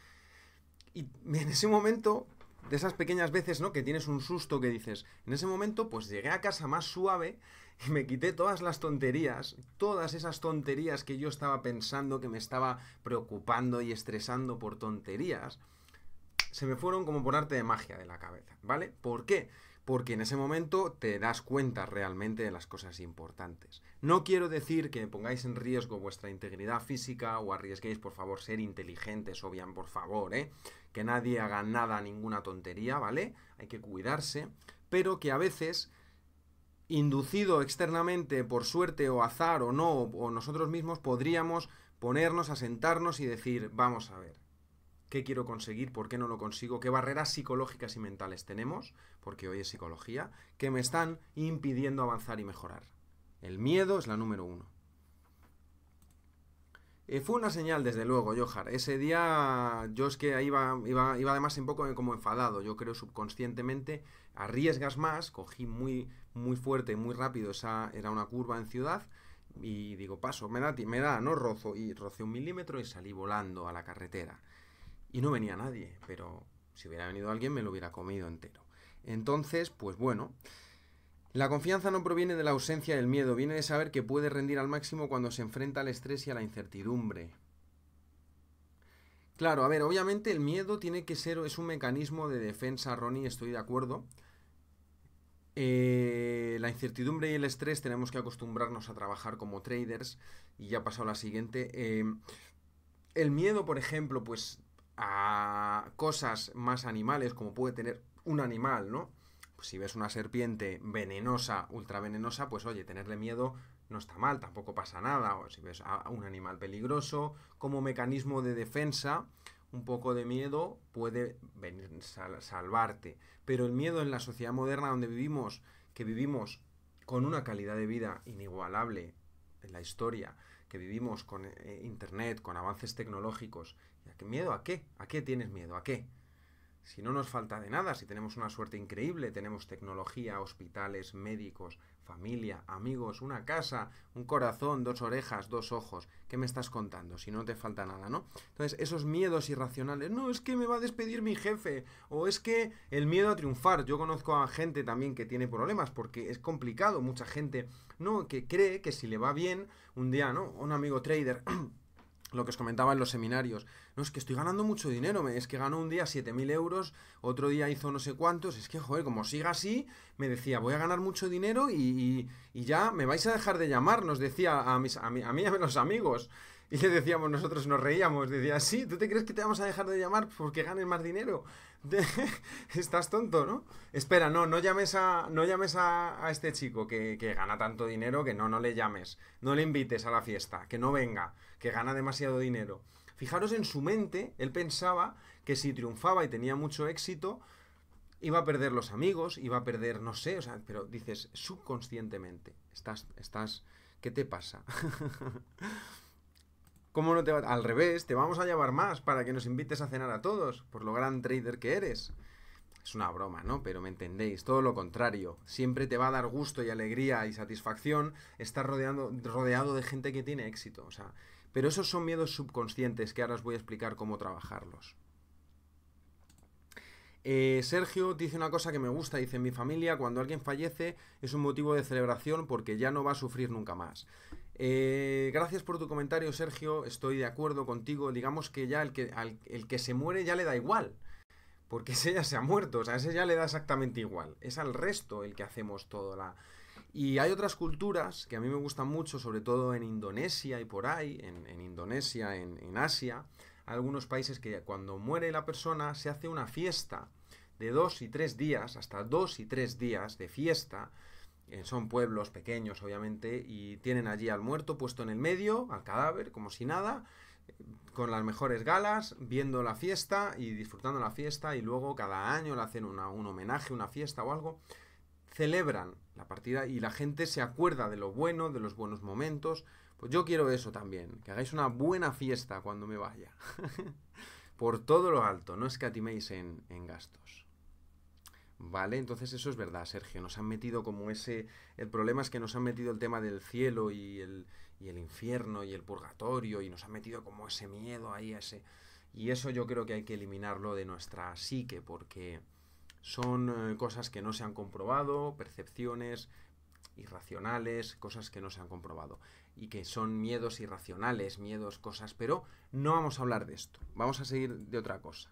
A: Y en ese momento de esas pequeñas veces, ¿no? Que tienes un susto que dices, en ese momento pues llegué a casa más suave y me quité todas las tonterías, todas esas tonterías que yo estaba pensando, que me estaba preocupando y estresando por tonterías, se me fueron como por arte de magia de la cabeza, ¿vale? ¿Por qué? Porque en ese momento te das cuenta realmente de las cosas importantes. No quiero decir que pongáis en riesgo vuestra integridad física o arriesguéis, por favor, ser inteligentes, bien, por favor, ¿eh? que nadie haga nada, ninguna tontería, ¿vale? Hay que cuidarse, pero que a veces, inducido externamente por suerte o azar o no, o nosotros mismos, podríamos ponernos a sentarnos y decir, vamos a ver, ¿qué quiero conseguir? ¿Por qué no lo consigo? ¿Qué barreras psicológicas y mentales tenemos? Porque hoy es psicología, que me están impidiendo avanzar y mejorar. El miedo es la número uno. Eh, fue una señal, desde luego, Johar. Ese día yo es que iba, iba, iba además un poco eh, como enfadado, yo creo subconscientemente. Arriesgas más, cogí muy, muy fuerte, muy rápido, esa era una curva en ciudad. Y digo, paso, me da, me da, no rozo. Y rocé un milímetro y salí volando a la carretera. Y no venía nadie, pero si hubiera venido alguien me lo hubiera comido entero. Entonces, pues bueno, la confianza no proviene de la ausencia del miedo, viene de saber que puede rendir al máximo cuando se enfrenta al estrés y a la incertidumbre. Claro, a ver, obviamente el miedo tiene que ser, es un mecanismo de defensa, Ronnie, estoy de acuerdo. Eh, la incertidumbre y el estrés tenemos que acostumbrarnos a trabajar como traders. Y ya ha pasado la siguiente. Em, el miedo, por ejemplo, pues a cosas más animales, como puede tener un animal, ¿no? Pues si ves una serpiente venenosa, ultra venenosa, pues oye, tenerle miedo no está mal, tampoco pasa nada. O si ves a un animal peligroso, como mecanismo de defensa, un poco de miedo puede salvarte. Pero el miedo en la sociedad moderna donde vivimos, que vivimos con una calidad de vida inigualable en la historia, que vivimos con eh, Internet, con avances tecnológicos, qué miedo? ¿A qué? ¿A qué tienes miedo? ¿A qué? si no nos falta de nada, si tenemos una suerte increíble, tenemos tecnología, hospitales, médicos, familia, amigos, una casa, un corazón, dos orejas, dos ojos, ¿qué me estás contando? Si no te falta nada, ¿no? Entonces, esos miedos irracionales, no, es que me va a despedir mi jefe, o es que el miedo a triunfar, yo conozco a gente también que tiene problemas, porque es complicado, mucha gente, ¿no? Que cree que si le va bien, un día, ¿no? Un amigo trader... lo que os comentaba en los seminarios. No, es que estoy ganando mucho dinero, es que ganó un día 7.000 euros, otro día hizo no sé cuántos, es que, joder, como siga así, me decía, voy a ganar mucho dinero y, y, ya me vais a dejar de llamar, nos decía a, mis, a, mí, a y a los amigos. Y le decíamos, nosotros nos reíamos, decía, sí, ¿tú te crees que te vamos a dejar de llamar porque ganes más dinero? Estás tonto, ¿no? Espera, no, no llames a, no llames a, este chico que, que, gana tanto dinero, que no, no le llames, no le invites a la fiesta, que no venga, que gana demasiado dinero. Fijaros en su mente, él pensaba que si triunfaba y tenía mucho éxito, iba a perder los amigos, iba a perder, no sé, o sea, pero dices subconscientemente, estás, estás, ¿qué te pasa? ¿Cómo no te va? Al revés, te vamos a llevar más para que nos invites a cenar a todos, por lo gran trader que eres. Es una broma, ¿no? Pero me entendéis, todo lo contrario. Siempre te va a dar gusto y alegría y satisfacción estar rodeado de gente que tiene éxito. O pero esos son miedos subconscientes que ahora os voy a explicar cómo trabajarlos. Eh, Sergio dice una cosa que me gusta, dice, en mi familia cuando alguien fallece es un motivo de celebración porque ya no va a sufrir nunca más. Eh, gracias por tu comentario, Sergio. Estoy de acuerdo contigo. Digamos que ya el que, se muere ya le da igual. Porque ese ya se ha muerto. O sea, ese ya le da exactamente igual. Es al resto el que hacemos todo la... Y hay otras culturas que a mí me gustan mucho, sobre todo en Indonesia y por ahí, en, Indonesia, en, en Asia, algunos países que cuando muere la persona se hace una fiesta de dos y tres días, hasta dos y tres días de fiesta, eh, son pueblos pequeños, obviamente, y tienen allí al muerto puesto en el medio, al cadáver, como si nada, eh, con las mejores galas, viendo la fiesta y disfrutando la fiesta, y luego cada año le hacen un homenaje, una fiesta o algo. Celebran la partida y la gente se acuerda de lo bueno, de los buenos momentos. Pues yo quiero eso también, que hagáis una buena fiesta cuando me vaya. Por todo lo alto, no escatiméis en gastos. ¿Vale? Entonces eso es verdad, Sergio. Nos han metido como ese... El problema es que nos han metido el tema del cielo y el, infierno y el purgatorio y nos han metido como ese miedo ahí, ese... Y eso yo creo que hay que eliminarlo de nuestra psique porque son eh, cosas que no se han comprobado, percepciones irracionales, cosas que no se han comprobado y que son miedos irracionales, miedos, cosas, pero no vamos a hablar de esto, vamos a seguir de otra cosa.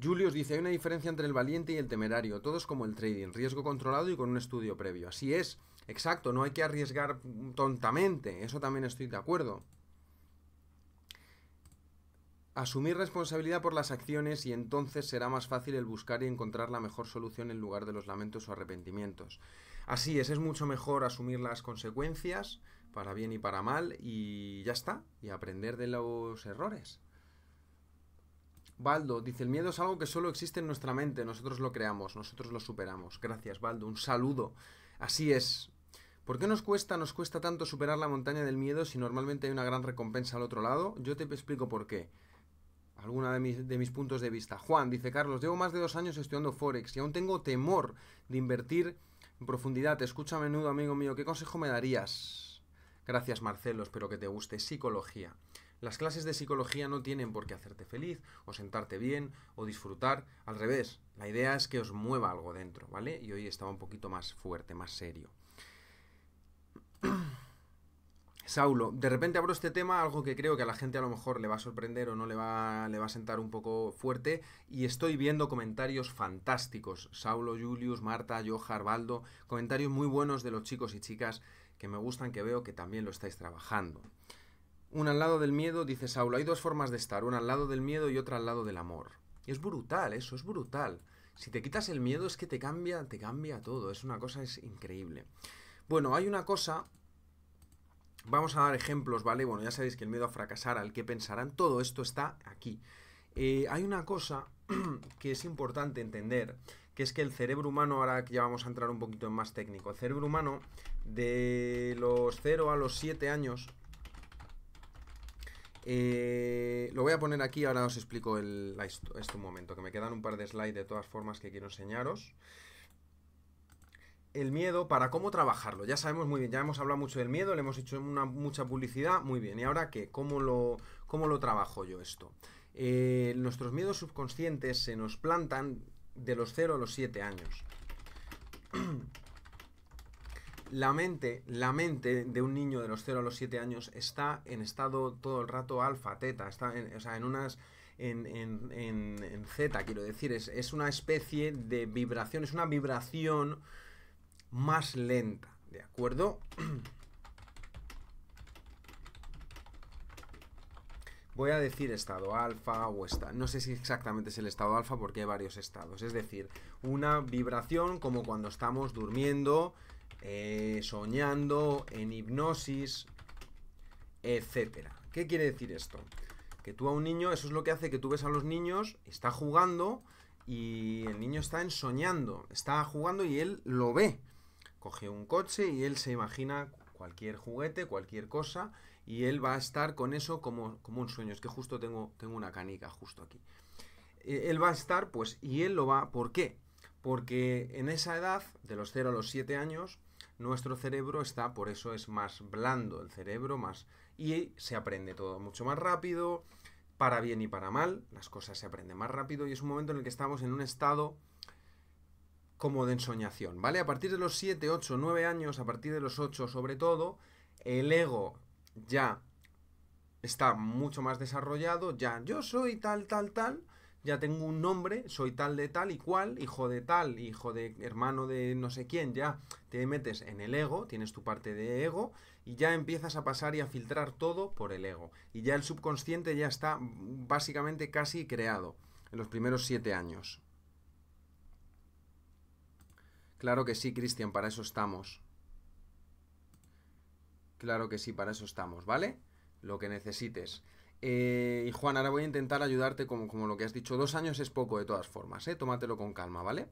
A: Julius dice, hay una diferencia entre el valiente y el temerario, todo es como el trading, riesgo controlado y con un estudio previo. Así es, exacto, no hay que arriesgar tontamente, eso también estoy de acuerdo. Asumir responsabilidad por las acciones y entonces será más fácil el buscar y encontrar la mejor solución en lugar de los lamentos o arrepentimientos. Así es, es mucho mejor asumir las consecuencias, para bien y para mal, y ya está, y aprender de los errores. Baldo dice, el miedo es algo que solo existe en nuestra mente, nosotros lo creamos, nosotros lo superamos. Gracias, Baldo, un saludo. Así es. ¿Por qué nos cuesta, nos cuesta tanto superar la montaña del miedo si normalmente hay una gran recompensa al otro lado? Yo te explico por qué. Alguna de mis, de mis puntos de vista. Juan dice, Carlos, llevo más de dos años estudiando Forex y aún tengo temor de invertir en profundidad. Te escucha a menudo, amigo mío. ¿Qué consejo me darías? Gracias, Marcelo. Espero que te guste. Psicología. Las clases de psicología no tienen por qué hacerte feliz, o sentarte bien, o disfrutar, al revés, la idea es que os mueva algo dentro, ¿vale? Y hoy estaba un poquito más fuerte, más serio. Saulo, de repente abro este tema, algo que creo que a la gente a lo mejor le va a sorprender o no le va, a sentar un poco fuerte, y estoy viendo comentarios fantásticos. Saulo, Julius, Marta, joja Arbaldo, comentarios muy buenos de los chicos y chicas que me gustan, que veo que también lo estáis trabajando. Una al lado del miedo, dice Saulo, hay dos formas de estar, una al lado del miedo y otra al lado del amor. es brutal eso, es brutal. Si te quitas el miedo es que te cambia, te cambia todo, es una cosa es increíble. Bueno, hay una cosa Vamos a dar ejemplos, ¿vale? Bueno, ya sabéis que el miedo a fracasar, al que pensarán, todo esto está aquí. Eh, hay una cosa que es importante entender, que es que el cerebro humano, ahora que ya vamos a entrar un poquito en más técnico, el cerebro humano de los 0 a los 7 años eh, lo voy a poner aquí, ahora os explico el, esto, un momento, que me quedan un par de slides de todas formas que quiero enseñaros. El miedo, para cómo trabajarlo. Ya sabemos muy bien, ya hemos hablado mucho del miedo, le hemos hecho una, mucha publicidad, muy bien. ¿Y ahora qué? ¿Cómo lo, cómo lo trabajo yo esto? Eh, nuestros miedos subconscientes se nos plantan de los 0 a los 7 años. La mente, la mente de un niño de los 0 a los 7 años está en estado todo el rato alfa, teta, está en, o sea, en unas... En, en, en, Z, quiero decir, es, una especie de vibración, es una vibración más lenta, ¿de acuerdo? voy a decir estado alfa o está No sé si exactamente es el estado alfa porque hay varios estados. Es decir, una vibración como cuando estamos durmiendo, eh, soñando, en hipnosis, etcétera. ¿Qué quiere decir esto? Que tú a un niño, eso es lo que hace que tú ves a los niños, está jugando y el niño está ensoñando, está jugando y él lo ve. Coge un coche y él se imagina cualquier juguete, cualquier cosa, y él va a estar con eso como, un sueño. Es que justo tengo, tengo una canica justo aquí. E, él va a estar, pues, y él lo va. ¿Por qué? Porque en esa edad, de los 0 a los 7 años, nuestro cerebro está, por eso es más blando el cerebro, más y se aprende todo mucho más rápido, para bien y para mal, las cosas se aprenden más rápido y es un momento en el que estamos en un estado como de ensoñación, ¿vale? A partir de los 7, 8, 9 años, a partir de los 8 sobre todo, el ego ya está mucho más desarrollado, ya yo soy tal, tal, tal, ya tengo un nombre, soy tal de tal y cual, hijo de tal, hijo de hermano de no sé quién, ya te metes en el ego, tienes tu parte de ego y ya empiezas a pasar y a filtrar todo por el ego. Y ya el subconsciente ya está básicamente casi creado en los primeros siete años. Claro que sí, Cristian, para eso estamos. Claro que sí, para eso estamos, ¿vale? Lo que necesites. Eh, y Juan, ahora voy a intentar ayudarte como, como lo que has dicho. Dos años es poco de todas formas, ¿eh? Tómatelo con calma, ¿vale?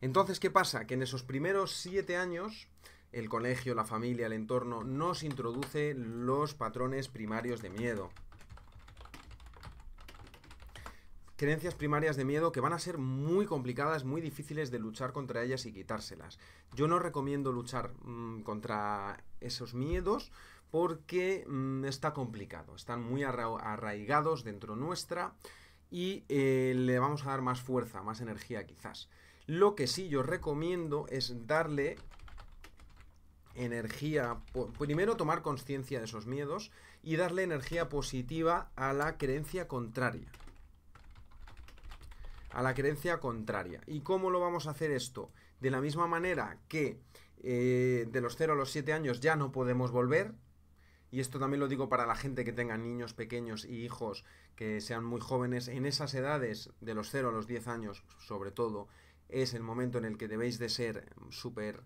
A: Entonces, ¿qué pasa? Que en esos primeros siete años, el colegio, la familia, el entorno, nos introduce los patrones primarios de miedo. Creencias primarias de miedo que van a ser muy complicadas, muy difíciles de luchar contra ellas y quitárselas. Yo no recomiendo luchar mm, contra esos miedos porque mm, está complicado, están muy arraigados dentro nuestra y eh, le vamos a dar más fuerza, más energía quizás. Lo que sí yo recomiendo es darle energía, primero tomar conciencia de esos miedos y darle energía positiva a la creencia contraria. A la creencia contraria. ¿Y cómo lo vamos a hacer esto? De la misma manera que eh, de los 0 a los 7 años ya no podemos volver, y esto también lo digo para la gente que tenga niños pequeños y hijos que sean muy jóvenes, en esas edades de los 0 a los 10 años sobre todo, es el momento en el que debéis de ser súper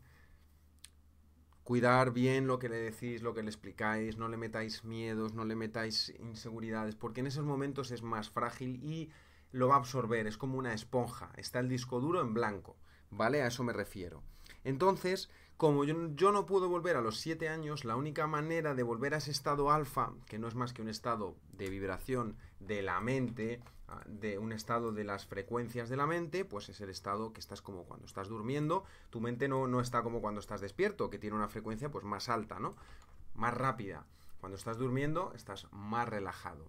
A: cuidar bien lo que le decís, lo que le explicáis, no le metáis miedos, no le metáis inseguridades, porque en esos momentos es más frágil y lo va a absorber, es como una esponja, está el disco duro en blanco, ¿vale? A eso me refiero. Entonces, como yo, no puedo volver a los 7 años, la única manera de volver a ese estado alfa, que no es más que un estado de vibración de la mente, ah, de un estado de las frecuencias de la mente, pues es el estado que estás como cuando estás durmiendo, tu mente no, está como cuando estás despierto, que tiene una frecuencia pues más alta, ¿no? Más rápida. Cuando estás durmiendo estás más relajado.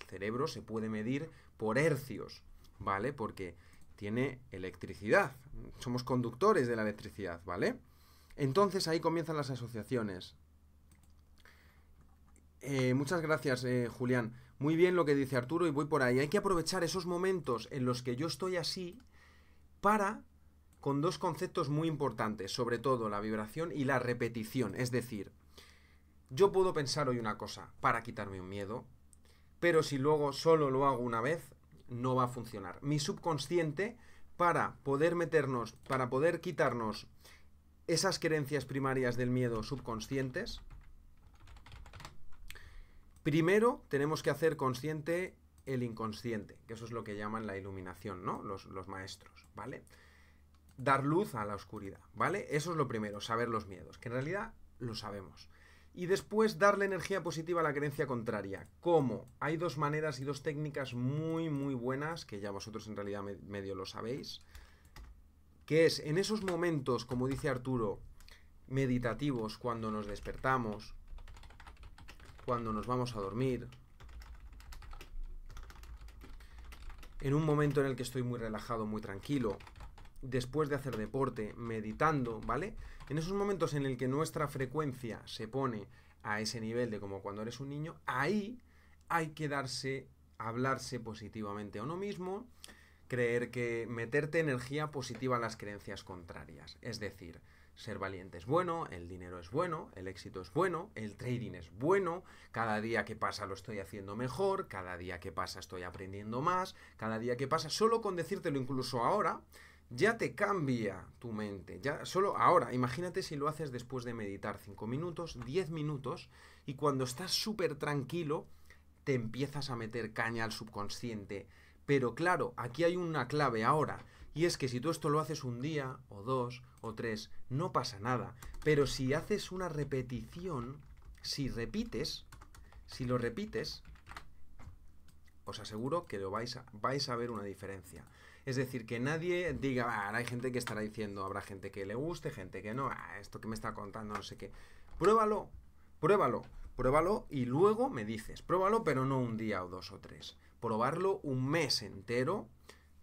A: El cerebro se puede medir por hercios, ¿vale? Porque tiene electricidad. Somos conductores de la electricidad, ¿vale? Entonces ahí comienzan las asociaciones. Eh, muchas gracias, eh, Julián. Muy bien lo que dice Arturo y voy por ahí. Hay que aprovechar esos momentos en los que yo estoy así para con dos conceptos muy importantes, sobre todo la vibración y la repetición. Es decir, yo puedo pensar hoy una cosa para quitarme un miedo, pero si luego solo lo hago una vez, no va a funcionar. Mi subconsciente, para poder meternos, para poder quitarnos esas creencias primarias del miedo subconscientes, primero tenemos que hacer consciente el inconsciente, que eso es lo que llaman la iluminación, ¿no? Los, maestros, ¿vale? Dar luz a la oscuridad, ¿vale? Eso es lo primero, saber los miedos, que en realidad lo sabemos. Y después darle energía positiva a la creencia contraria. ¿Cómo? Hay dos maneras y dos técnicas muy, muy buenas, que ya vosotros en realidad medio lo sabéis que es en esos momentos, como dice Arturo, meditativos, cuando nos despertamos, cuando nos vamos a dormir, en un momento en el que estoy muy relajado, muy tranquilo, después de hacer deporte, meditando, ¿vale? En esos momentos en el que nuestra frecuencia se pone a ese nivel de como cuando eres un niño, ahí hay que darse, hablarse positivamente a uno mismo, creer que meterte energía positiva en las creencias contrarias. Es decir, ser valiente es bueno, el dinero es bueno, el éxito es bueno, el trading es bueno, cada día que pasa lo estoy haciendo mejor, cada día que pasa estoy aprendiendo más, cada día que pasa solo con decírtelo incluso ahora, ya te cambia tu mente. Ya solo ahora, imagínate si lo haces después de meditar 5 minutos, 10 minutos y cuando estás súper tranquilo te empiezas a meter caña al subconsciente pero claro, aquí hay una clave ahora. Y es que si tú esto lo haces un día, o dos, o tres, no pasa nada. Pero si haces una repetición, si repites, si lo repites, os aseguro que lo vais a, vais a ver una diferencia. Es decir, que nadie diga, ah, hay gente que estará diciendo, habrá gente que le guste, gente que no, ah, esto que me está contando, no sé qué. Pruébalo, pruébalo. Pruébalo y luego me dices, pruébalo pero no un día o dos o tres. Probarlo un mes entero,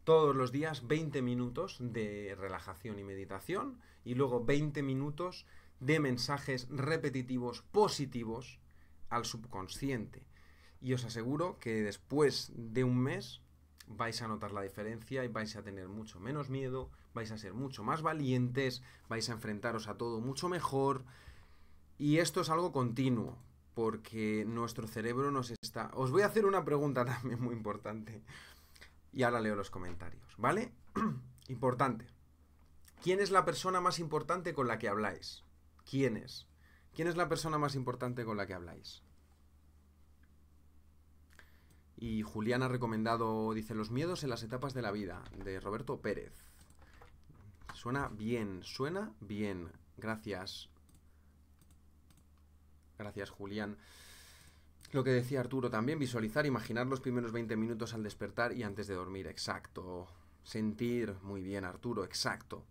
A: todos los días 20 minutos de relajación y meditación y luego 20 minutos de mensajes repetitivos positivos al subconsciente. Y os aseguro que después de un mes vais a notar la diferencia y vais a tener mucho menos miedo, vais a ser mucho más valientes, vais a enfrentaros a todo mucho mejor. Y esto es algo continuo, porque nuestro cerebro nos está... Os voy a hacer una pregunta también muy importante. Y ahora leo los comentarios, ¿vale? importante. ¿Quién es la persona más importante con la que habláis? ¿Quién es? ¿Quién es la persona más importante con la que habláis? Y Julián ha recomendado, dice, Los miedos en las etapas de la vida, de Roberto Pérez. Suena bien, suena bien. Gracias, Gracias, Julián. Lo que decía Arturo también, visualizar, imaginar los primeros 20 minutos al despertar y antes de dormir, exacto. Sentir, muy bien Arturo, exacto.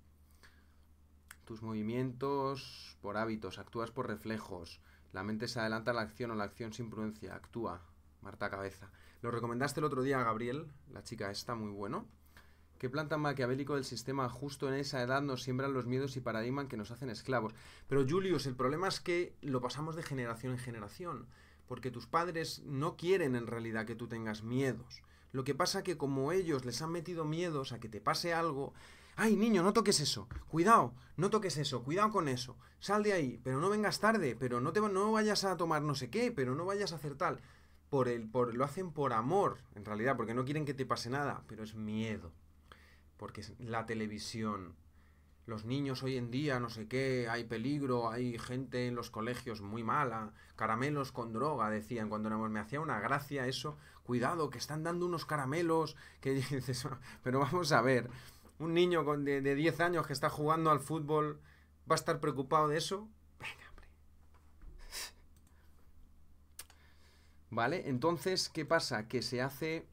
A: Tus movimientos por hábitos, actúas por reflejos. La mente se adelanta a la acción o la acción sin prudencia, actúa. Marta Cabeza. Lo recomendaste el otro día a Gabriel, la chica está muy bueno. Que planta maquiavélico del sistema justo en esa edad nos siembran los miedos y paradigmas que nos hacen esclavos? Pero Julius, el problema es que lo pasamos de generación en generación, porque tus padres no quieren en realidad que tú tengas miedos. Lo que pasa que como ellos les han metido miedos a que te pase algo, ay niño, no toques eso, cuidado, no toques eso, cuidado con eso, sal de ahí, pero no vengas tarde, pero no te no vayas a tomar no sé qué, pero no vayas a hacer tal. Por el, por, lo hacen por amor, en realidad, porque no quieren que te pase nada, pero es miedo porque la televisión, los niños hoy en día, no sé qué, hay peligro, hay gente en los colegios muy mala, caramelos con droga, decían cuando me hacía una gracia eso, cuidado, que están dando unos caramelos, que dices, pero vamos a ver, un niño de, de 10 años que está jugando al fútbol, ¿va a estar preocupado de eso? Venga, hombre. ¿Vale? Entonces, ¿qué pasa? Que se hace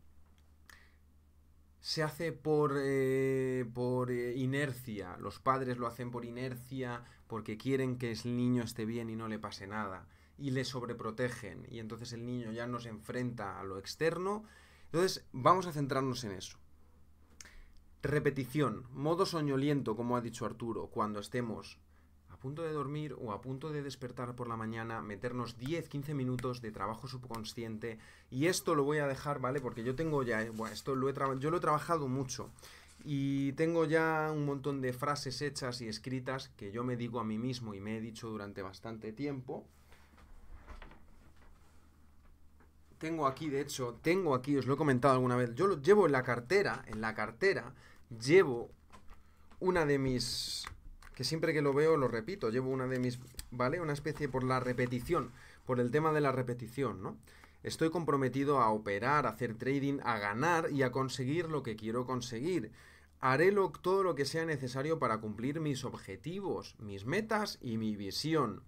A: se hace por, eh, por eh, inercia, los padres lo hacen por inercia porque quieren que el niño esté bien y no le pase nada, y le sobreprotegen, y entonces el niño ya no se enfrenta a lo externo. Entonces, vamos a centrarnos en eso. Repetición, modo soñoliento, como ha dicho Arturo, cuando estemos punto de dormir o a punto de despertar por la mañana, meternos 10-15 minutos de trabajo subconsciente. Y esto lo voy a dejar, ¿vale? Porque yo tengo ya, eh, bueno, esto lo he yo lo he trabajado mucho. Y tengo ya un montón de frases hechas y escritas que yo me digo a mí mismo y me he dicho durante bastante tiempo. Tengo aquí, de hecho, tengo aquí, os lo he comentado alguna vez, yo lo llevo en la cartera, en la cartera, llevo una de mis que siempre que lo veo lo repito, llevo una de mis, ¿vale? Una especie por la repetición, por el tema de la repetición, ¿no? Estoy comprometido a operar, a hacer trading, a ganar y a conseguir lo que quiero conseguir. Haré todo lo que sea necesario para cumplir mis objetivos, mis metas y mi visión.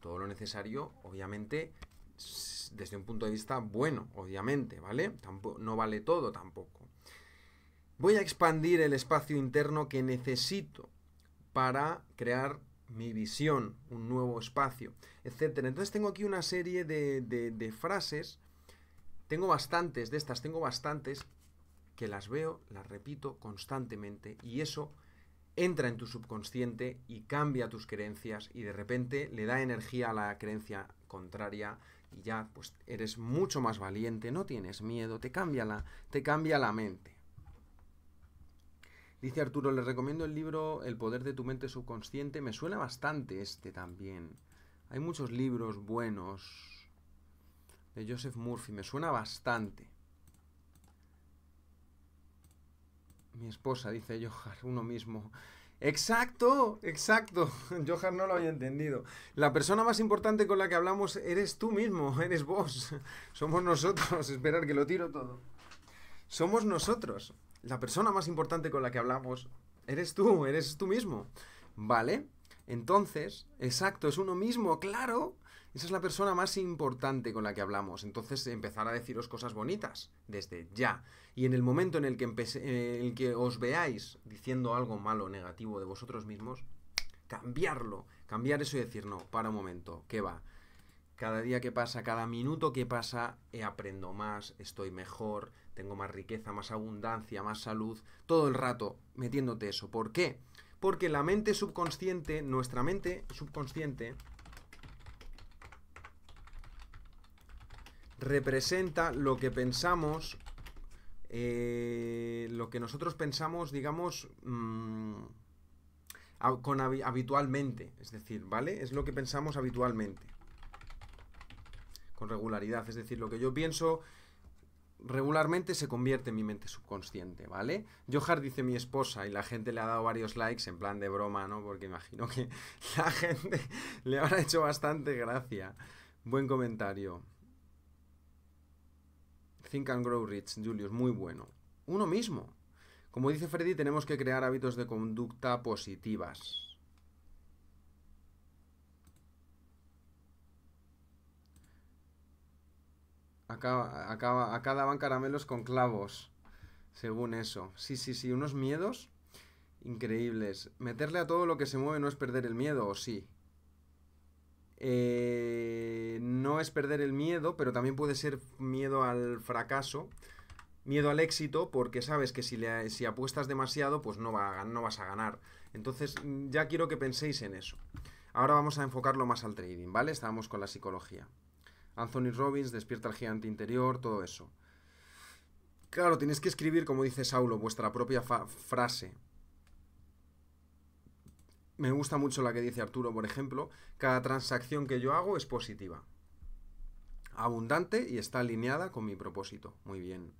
A: Todo lo necesario, obviamente, desde un punto de vista bueno, obviamente, ¿vale? no vale todo tampoco. Voy a expandir el espacio interno que necesito para crear mi visión, un nuevo espacio, etc. Entonces tengo aquí una serie de, de frases, tengo bastantes de estas, tengo bastantes que las veo, las repito constantemente y eso entra en tu subconsciente y cambia tus creencias y de repente le da energía a la creencia contraria y ya pues eres mucho más valiente, no tienes miedo, te cambia la, te cambia la mente. Dice Arturo, les recomiendo el libro El poder de tu mente subconsciente. Me suena bastante este también. Hay muchos libros buenos de Joseph Murphy. Me suena bastante. Mi esposa, dice Johar, uno mismo. Exacto, exacto. Johar no lo había entendido. La persona más importante con la que hablamos eres tú mismo, eres vos. Somos nosotros. Esperar que lo tiro todo. Somos nosotros la persona más importante con la que hablamos eres tú, eres tú mismo. ¿Vale? Entonces, exacto, es uno mismo, claro. Esa es la persona más importante con la que hablamos. Entonces, empezar a deciros cosas bonitas desde ya. Y en el momento en el que, que os veáis diciendo algo malo, negativo de vosotros mismos, cambiarlo, cambiar eso y decir, no, para un momento, ¿qué va? Cada día que pasa, cada minuto que pasa, eh, aprendo más, estoy mejor, tengo más riqueza, más abundancia, más salud, todo el rato metiéndote eso. ¿Por qué? Porque la mente subconsciente, nuestra mente subconsciente, representa lo que pensamos, eh, lo que nosotros pensamos, digamos, mm, con, habitualmente. Es decir, ¿vale? Es lo que pensamos habitualmente regularidad. Es decir, lo que yo pienso regularmente se convierte en mi mente subconsciente, ¿vale? Johar dice mi esposa y la gente le ha dado varios likes en plan de broma, ¿no? Porque imagino que la gente le habrá hecho bastante gracia. Buen comentario. Think and Grow Rich, Julius, muy bueno. Uno mismo. Como dice Freddy, tenemos que crear hábitos de conducta positivas. Acá, daban caramelos con clavos, según eso. Sí, sí, sí, unos miedos increíbles. Meterle a todo lo que se mueve no es perder el miedo, ¿o sí? Eh, no es perder el miedo, pero también puede ser miedo al fracaso, miedo al éxito, porque sabes que si, si apuestas demasiado, pues no, va, no vas a ganar. Entonces, ya quiero que penséis en eso. Ahora vamos a enfocarlo más al trading, ¿vale? Estábamos con la psicología. Anthony Robbins, Despierta al gigante interior, todo eso. Claro, tienes que escribir, como dice Saulo, vuestra propia frase. Me gusta mucho la que dice Arturo, por ejemplo, cada transacción que yo hago es positiva, abundante y está alineada con mi propósito. Muy bien.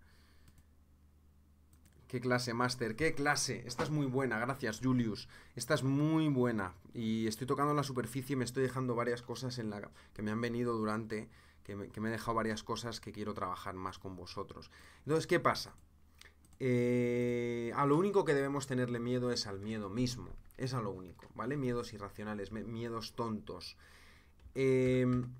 A: Qué clase, Master, qué clase. Esta es muy buena, gracias, Julius. Esta es muy buena. Y estoy tocando la superficie y me estoy dejando varias cosas en la que me han venido durante, que me, he dejado varias cosas que quiero trabajar más con vosotros. Entonces, ¿qué pasa? Eh, a lo único que debemos tenerle miedo es al miedo mismo. Es a lo único, ¿vale? Miedos irracionales, miedos tontos. Em,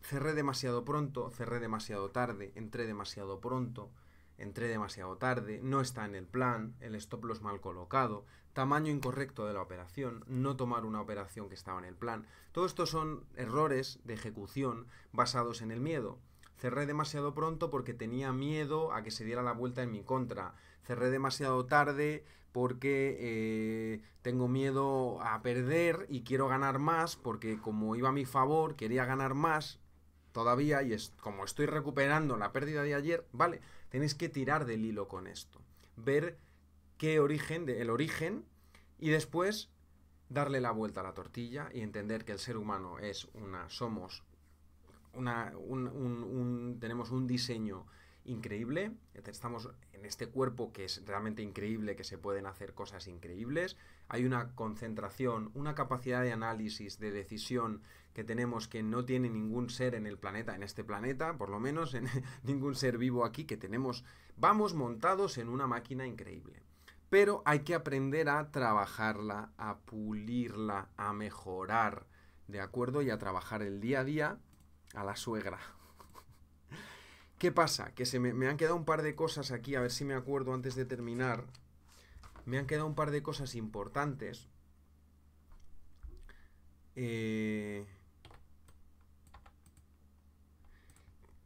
A: cerré demasiado pronto, cerré demasiado tarde, entré demasiado pronto entré demasiado tarde, no está en el plan, el stop loss mal colocado, tamaño incorrecto de la operación, no tomar una operación que estaba en el plan. Todo esto son errores de ejecución basados en el miedo. Cerré demasiado pronto porque tenía miedo a que se diera la vuelta en mi contra. Cerré demasiado tarde porque eh, tengo miedo a perder y quiero ganar más porque como iba a mi favor, quería ganar más todavía y es, como estoy recuperando la pérdida de ayer, vale, Tenéis que tirar del hilo con esto. Ver qué origen, el origen, y después darle la vuelta a la tortilla y entender que el ser humano es una, somos, una, tenemos un diseño increíble, estamos en este cuerpo que es realmente increíble, que se pueden hacer cosas increíbles, hay una concentración, una capacidad de análisis, de decisión que tenemos que no tiene ningún ser en el planeta, en este planeta, por lo menos en ningún ser vivo aquí que tenemos. Vamos montados en una máquina increíble. Pero hay que aprender a trabajarla, a pulirla, a mejorar, ¿de acuerdo? Y a trabajar el día a día a la suegra. ¿Qué pasa? Que se me han quedado un par de cosas aquí, a ver si me acuerdo antes de terminar me han quedado un par de cosas importantes. Eh,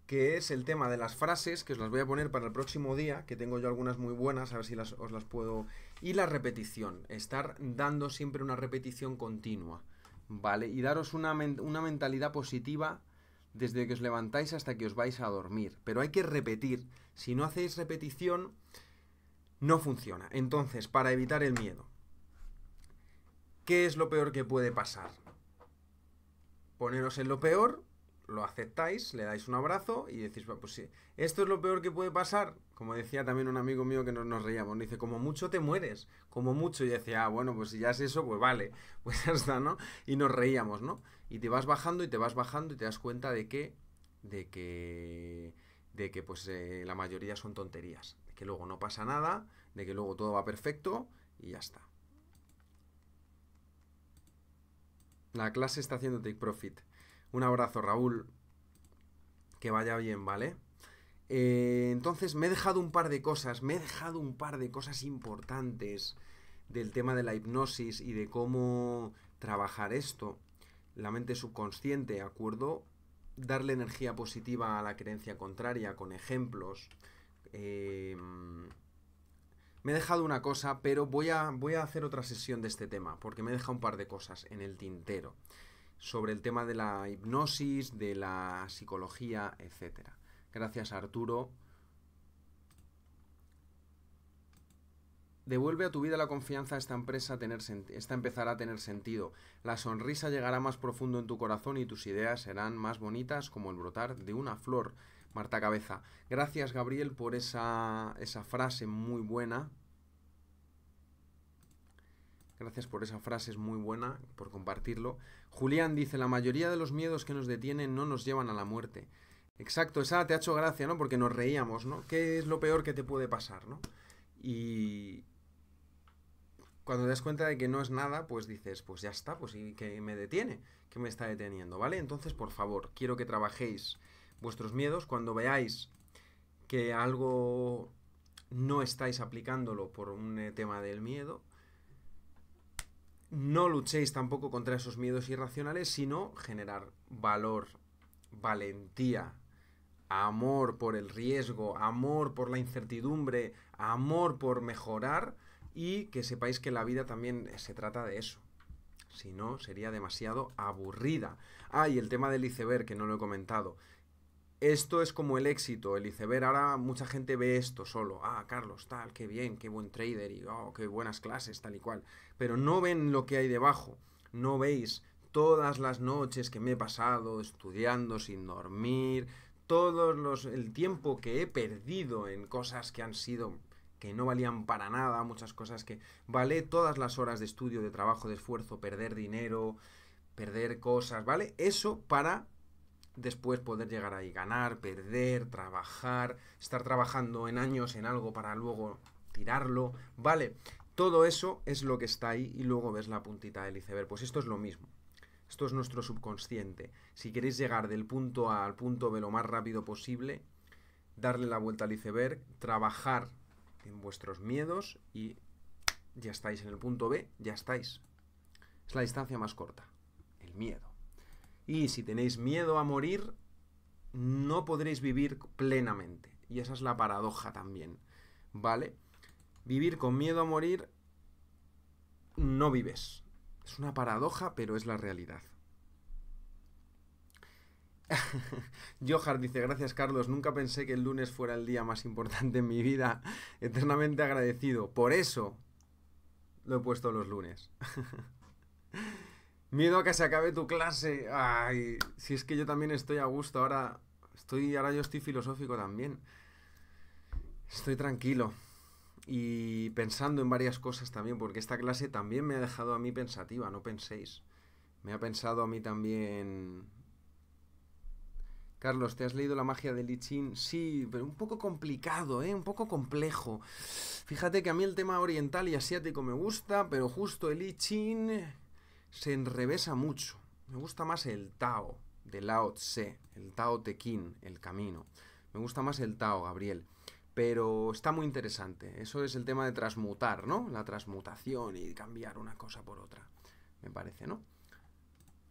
A: que es el tema de las frases, que os las voy a poner para el próximo día, que tengo yo algunas muy buenas, a ver si las, os las puedo... Y la repetición, estar dando siempre una repetición continua, ¿vale? Y daros una, una mentalidad positiva desde que os levantáis hasta que os vais a dormir. Pero hay que repetir, si no hacéis repetición no funciona. Entonces, para evitar el miedo, ¿qué es lo peor que puede pasar? Poneros en lo peor, lo aceptáis, le dais un abrazo y decís, pues sí, esto es lo peor que puede pasar. Como decía también un amigo mío que nos reíamos, dice, como mucho te mueres, como mucho. Y decía, ah, bueno, pues si ya es eso, pues vale, pues ya está, ¿no? Y nos reíamos, ¿no? Y te vas bajando y te vas bajando y te das cuenta de que, de que, de que pues eh, la mayoría son tonterías luego no pasa nada, de que luego todo va perfecto y ya está. La clase está haciendo take profit. Un abrazo, Raúl. Que vaya bien, ¿vale? Eh, entonces, me he dejado un par de cosas, me he dejado un par de cosas importantes del tema de la hipnosis y de cómo trabajar esto. La mente subconsciente, ¿de acuerdo? Darle energía positiva a la creencia contraria con ejemplos. Em, me he dejado una cosa, pero voy a, voy a hacer otra sesión de este tema, porque me he dejado un par de cosas en el tintero, sobre el tema de la hipnosis, de la psicología, etc. Gracias Arturo. Devuelve a tu vida la confianza, esta empresa tener esta empezará a tener sentido. La sonrisa llegará más profundo en tu corazón y tus ideas serán más bonitas como el brotar de una flor Marta Cabeza. Gracias, Gabriel, por esa, frase muy buena. Gracias por esa frase, es muy buena, por compartirlo. Julián dice, la mayoría de los miedos que nos detienen no nos llevan a la muerte. Exacto, esa te ha hecho gracia, ¿no? Porque nos reíamos, ¿no? ¿Qué es lo peor que te puede pasar, ¿no? Y cuando te das cuenta de que no es nada, pues dices, pues ya está, pues y que me detiene, que me está deteniendo, ¿vale? Entonces, por favor, quiero que trabajéis vuestros miedos, cuando veáis que algo no estáis aplicándolo por un eh, tema del miedo, no luchéis tampoco contra esos miedos irracionales, sino generar valor, valentía, amor por el riesgo, amor por la incertidumbre, amor por mejorar y que sepáis que la vida también eh, se trata de eso. Si no, sería demasiado aburrida. Ah, y el tema del iceberg, que no lo he comentado. Esto es como el éxito, el iceberg. Ahora mucha gente ve esto solo. Ah, Carlos, tal, qué bien, qué buen trader y oh, qué buenas clases, tal y cual. Pero no ven lo que hay debajo. No veis todas las noches que me he pasado estudiando sin dormir, todo los, el tiempo que he perdido en cosas que han sido que no valían para nada, muchas cosas que vale todas las horas de estudio, de trabajo, de esfuerzo, perder dinero, perder cosas, ¿vale? Eso para después poder llegar ahí, ganar, perder, trabajar, estar trabajando en años en algo para luego tirarlo, ¿vale? Todo eso es lo que está ahí y luego ves la puntita del iceberg. Pues esto es lo mismo. Esto es nuestro subconsciente. Si queréis llegar del punto A al punto B lo más rápido posible, darle la vuelta al iceberg, trabajar en vuestros miedos y ya estáis en el punto B, ya estáis. Es la distancia más corta, el miedo. Y si tenéis miedo a morir, no podréis vivir plenamente. Y esa es la paradoja también, ¿vale? Vivir con miedo a morir, no vives. Es una paradoja, pero es la realidad. Johar dice, gracias Carlos, nunca pensé que el lunes fuera el día más importante en mi vida. Eternamente agradecido. Por eso lo he puesto los lunes. Miedo a que se acabe tu clase. Ay, si es que yo también estoy a gusto. Ahora estoy, ahora yo estoy filosófico también. Estoy tranquilo y pensando en varias cosas también, porque esta clase también me ha dejado a mí pensativa. No penséis, me ha pensado a mí también. Carlos, ¿te has leído La magia i ching Sí, pero un poco complicado, ¿eh? Un poco complejo. Fíjate que a mí el tema oriental y asiático me gusta, pero justo el I Ching se enrevesa mucho. Me gusta más el Tao de Lao Tse, el Tao Te el camino. Me gusta más el Tao, Gabriel. Pero está muy interesante. Eso es el tema de transmutar, ¿no? La transmutación y cambiar una cosa por otra. Me parece, ¿no?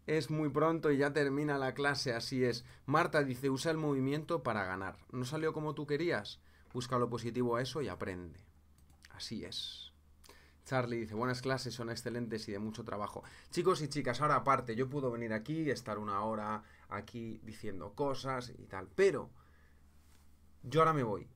A: Es muy pronto y ya termina la clase, así es. Marta dice, usa el movimiento para ganar. ¿No salió como tú querías? Busca lo positivo a eso y aprende. Así es. Charlie dice, buenas clases, son excelentes y de mucho trabajo. Chicos y chicas, ahora aparte, yo puedo venir aquí, estar una hora aquí diciendo cosas y tal, pero yo ahora me voy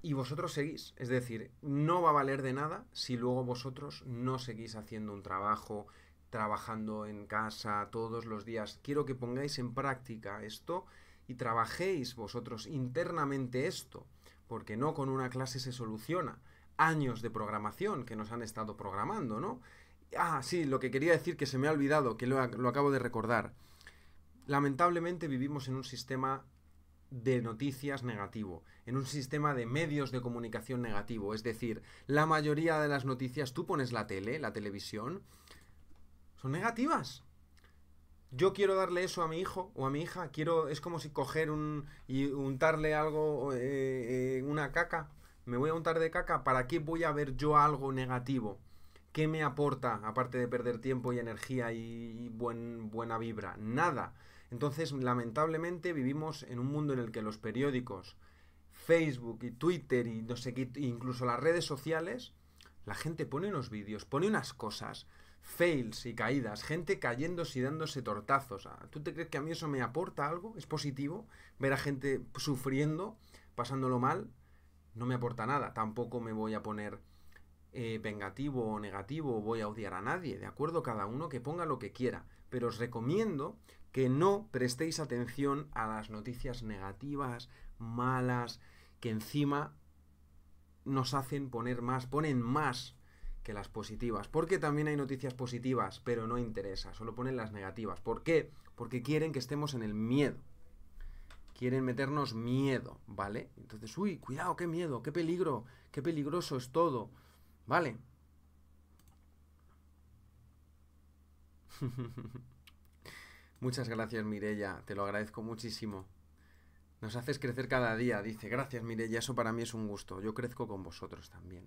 A: y vosotros seguís. Es decir, no va a valer de nada si luego vosotros no seguís haciendo un trabajo, trabajando en casa todos los días. Quiero que pongáis en práctica esto y trabajéis vosotros internamente esto, porque no con una clase se soluciona años de programación que nos han estado programando, ¿no? Ah, sí, lo que quería decir que se me ha olvidado, que lo, acabo de recordar. Lamentablemente vivimos en un sistema de noticias negativo, en un sistema de medios de comunicación negativo. Es decir, la mayoría de las noticias, tú pones la tele, la televisión, son negativas. Yo quiero darle eso a mi hijo o a mi hija, quiero, es como si coger un, y untarle algo, eh, eh, una caca me voy a untar de caca, ¿para qué voy a ver yo algo negativo? ¿Qué me aporta, aparte de perder tiempo y energía y buen, buena vibra? Nada. Entonces, lamentablemente, vivimos en un mundo en el que los periódicos, Facebook y Twitter y no sé qué, incluso las redes sociales, la gente pone unos vídeos, pone unas cosas, fails y caídas, gente cayéndose y dándose tortazos. Ah, ¿Tú te crees que a mí eso me aporta algo? ¿Es positivo? Ver a gente sufriendo, pasándolo mal no me aporta nada. Tampoco me voy a poner eh, vengativo o negativo, voy a odiar a nadie, ¿de acuerdo? Cada uno que ponga lo que quiera. Pero os recomiendo que no prestéis atención a las noticias negativas, malas, que encima nos hacen poner más, ponen más que las positivas. Porque también hay noticias positivas, pero no interesa, solo ponen las negativas. ¿Por qué? Porque quieren que estemos en el miedo quieren meternos miedo, ¿vale? Entonces, uy, cuidado, qué miedo, qué peligro, qué peligroso es todo, ¿vale? Muchas gracias, Mirella, te lo agradezco muchísimo. Nos haces crecer cada día, dice. Gracias, Mirella, eso para mí es un gusto. Yo crezco con vosotros también.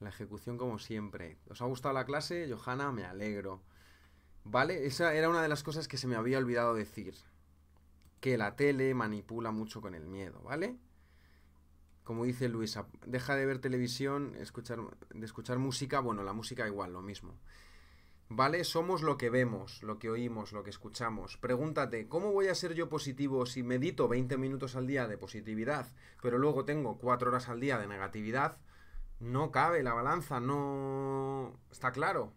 A: La ejecución como siempre. ¿Os ha gustado la clase? Johanna, me alegro. ¿Vale? Esa era una de las cosas que se me había olvidado decir que la tele manipula mucho con el miedo, ¿vale? Como dice Luisa, deja de ver televisión, escuchar, de escuchar música, bueno, la música igual, lo mismo. ¿Vale? Somos lo que vemos, lo que oímos, lo que escuchamos. Pregúntate, ¿cómo voy a ser yo positivo si medito 20 minutos al día de positividad, pero luego tengo 4 horas al día de negatividad? No cabe la balanza, no... Está claro.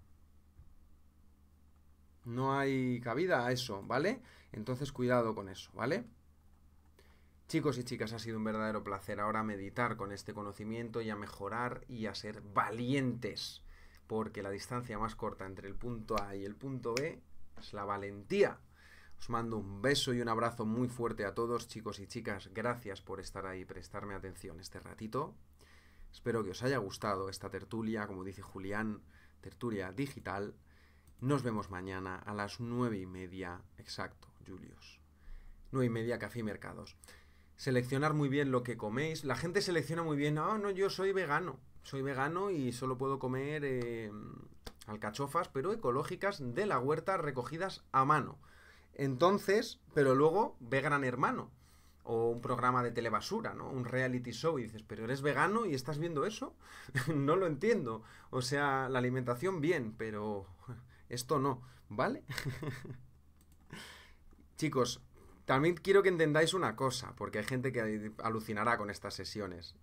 A: No hay cabida a eso, ¿vale? Entonces cuidado con eso, ¿vale? Chicos y chicas, ha sido un verdadero placer ahora meditar con este conocimiento y a mejorar y a ser valientes, porque la distancia más corta entre el punto A y el punto B es la valentía. Os mando un beso y un abrazo muy fuerte a todos, chicos y chicas. Gracias por estar ahí, prestarme atención este ratito. Espero que os haya gustado esta tertulia, como dice Julián, tertulia digital. Nos vemos mañana a las nueve y media, exacto Julius. No y media, café y mercados. Seleccionar muy bien lo que coméis. La gente selecciona muy bien, ah, no, yo soy vegano. Soy vegano y solo puedo comer eh, alcachofas, pero ecológicas de la huerta recogidas a mano. Entonces, pero luego ve Gran Hermano o un programa de telebasura, ¿no? Un reality show y dices, pero eres vegano y estás viendo eso, no lo entiendo. O sea, la alimentación bien, pero esto no, ¿vale? Chicos, también quiero que entendáis una cosa, porque hay gente que alucinará con estas sesiones.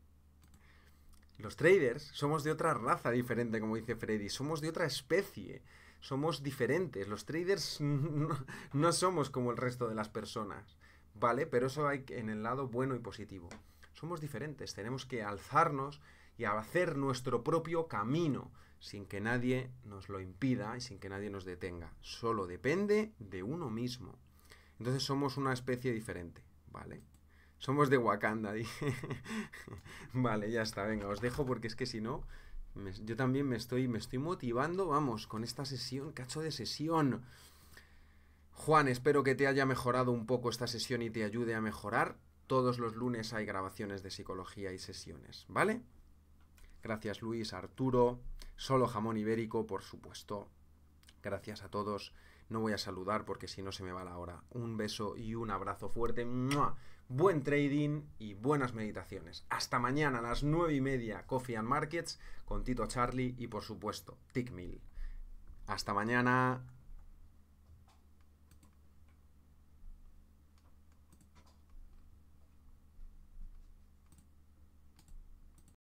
A: Los traders somos de otra raza diferente, como dice Freddy, somos de otra especie, somos diferentes. Los traders no, somos como el resto de las personas, ¿vale? Pero eso hay en el lado bueno y positivo. Somos diferentes, tenemos que alzarnos y hacer nuestro propio camino, sin que nadie nos lo impida y sin que nadie nos detenga. Solo depende de uno mismo. Entonces somos una especie diferente, ¿vale? Somos de Wakanda, dije. vale, ya está, venga, os dejo porque es que si no, yo también me estoy, me estoy motivando, vamos, con esta sesión, cacho de sesión. Juan, espero que te haya mejorado un poco esta sesión y te ayude a mejorar. Todos los lunes hay grabaciones de psicología y sesiones, ¿vale? Gracias Luis, Arturo, Solo Jamón Ibérico, por supuesto. Gracias a todos. No voy a saludar porque si no se me va la hora. Un beso y un abrazo fuerte. Buen trading y buenas meditaciones. Hasta mañana a las 9 y media, Coffee and Markets, con Tito Charlie y por supuesto, Tickmill. Hasta mañana.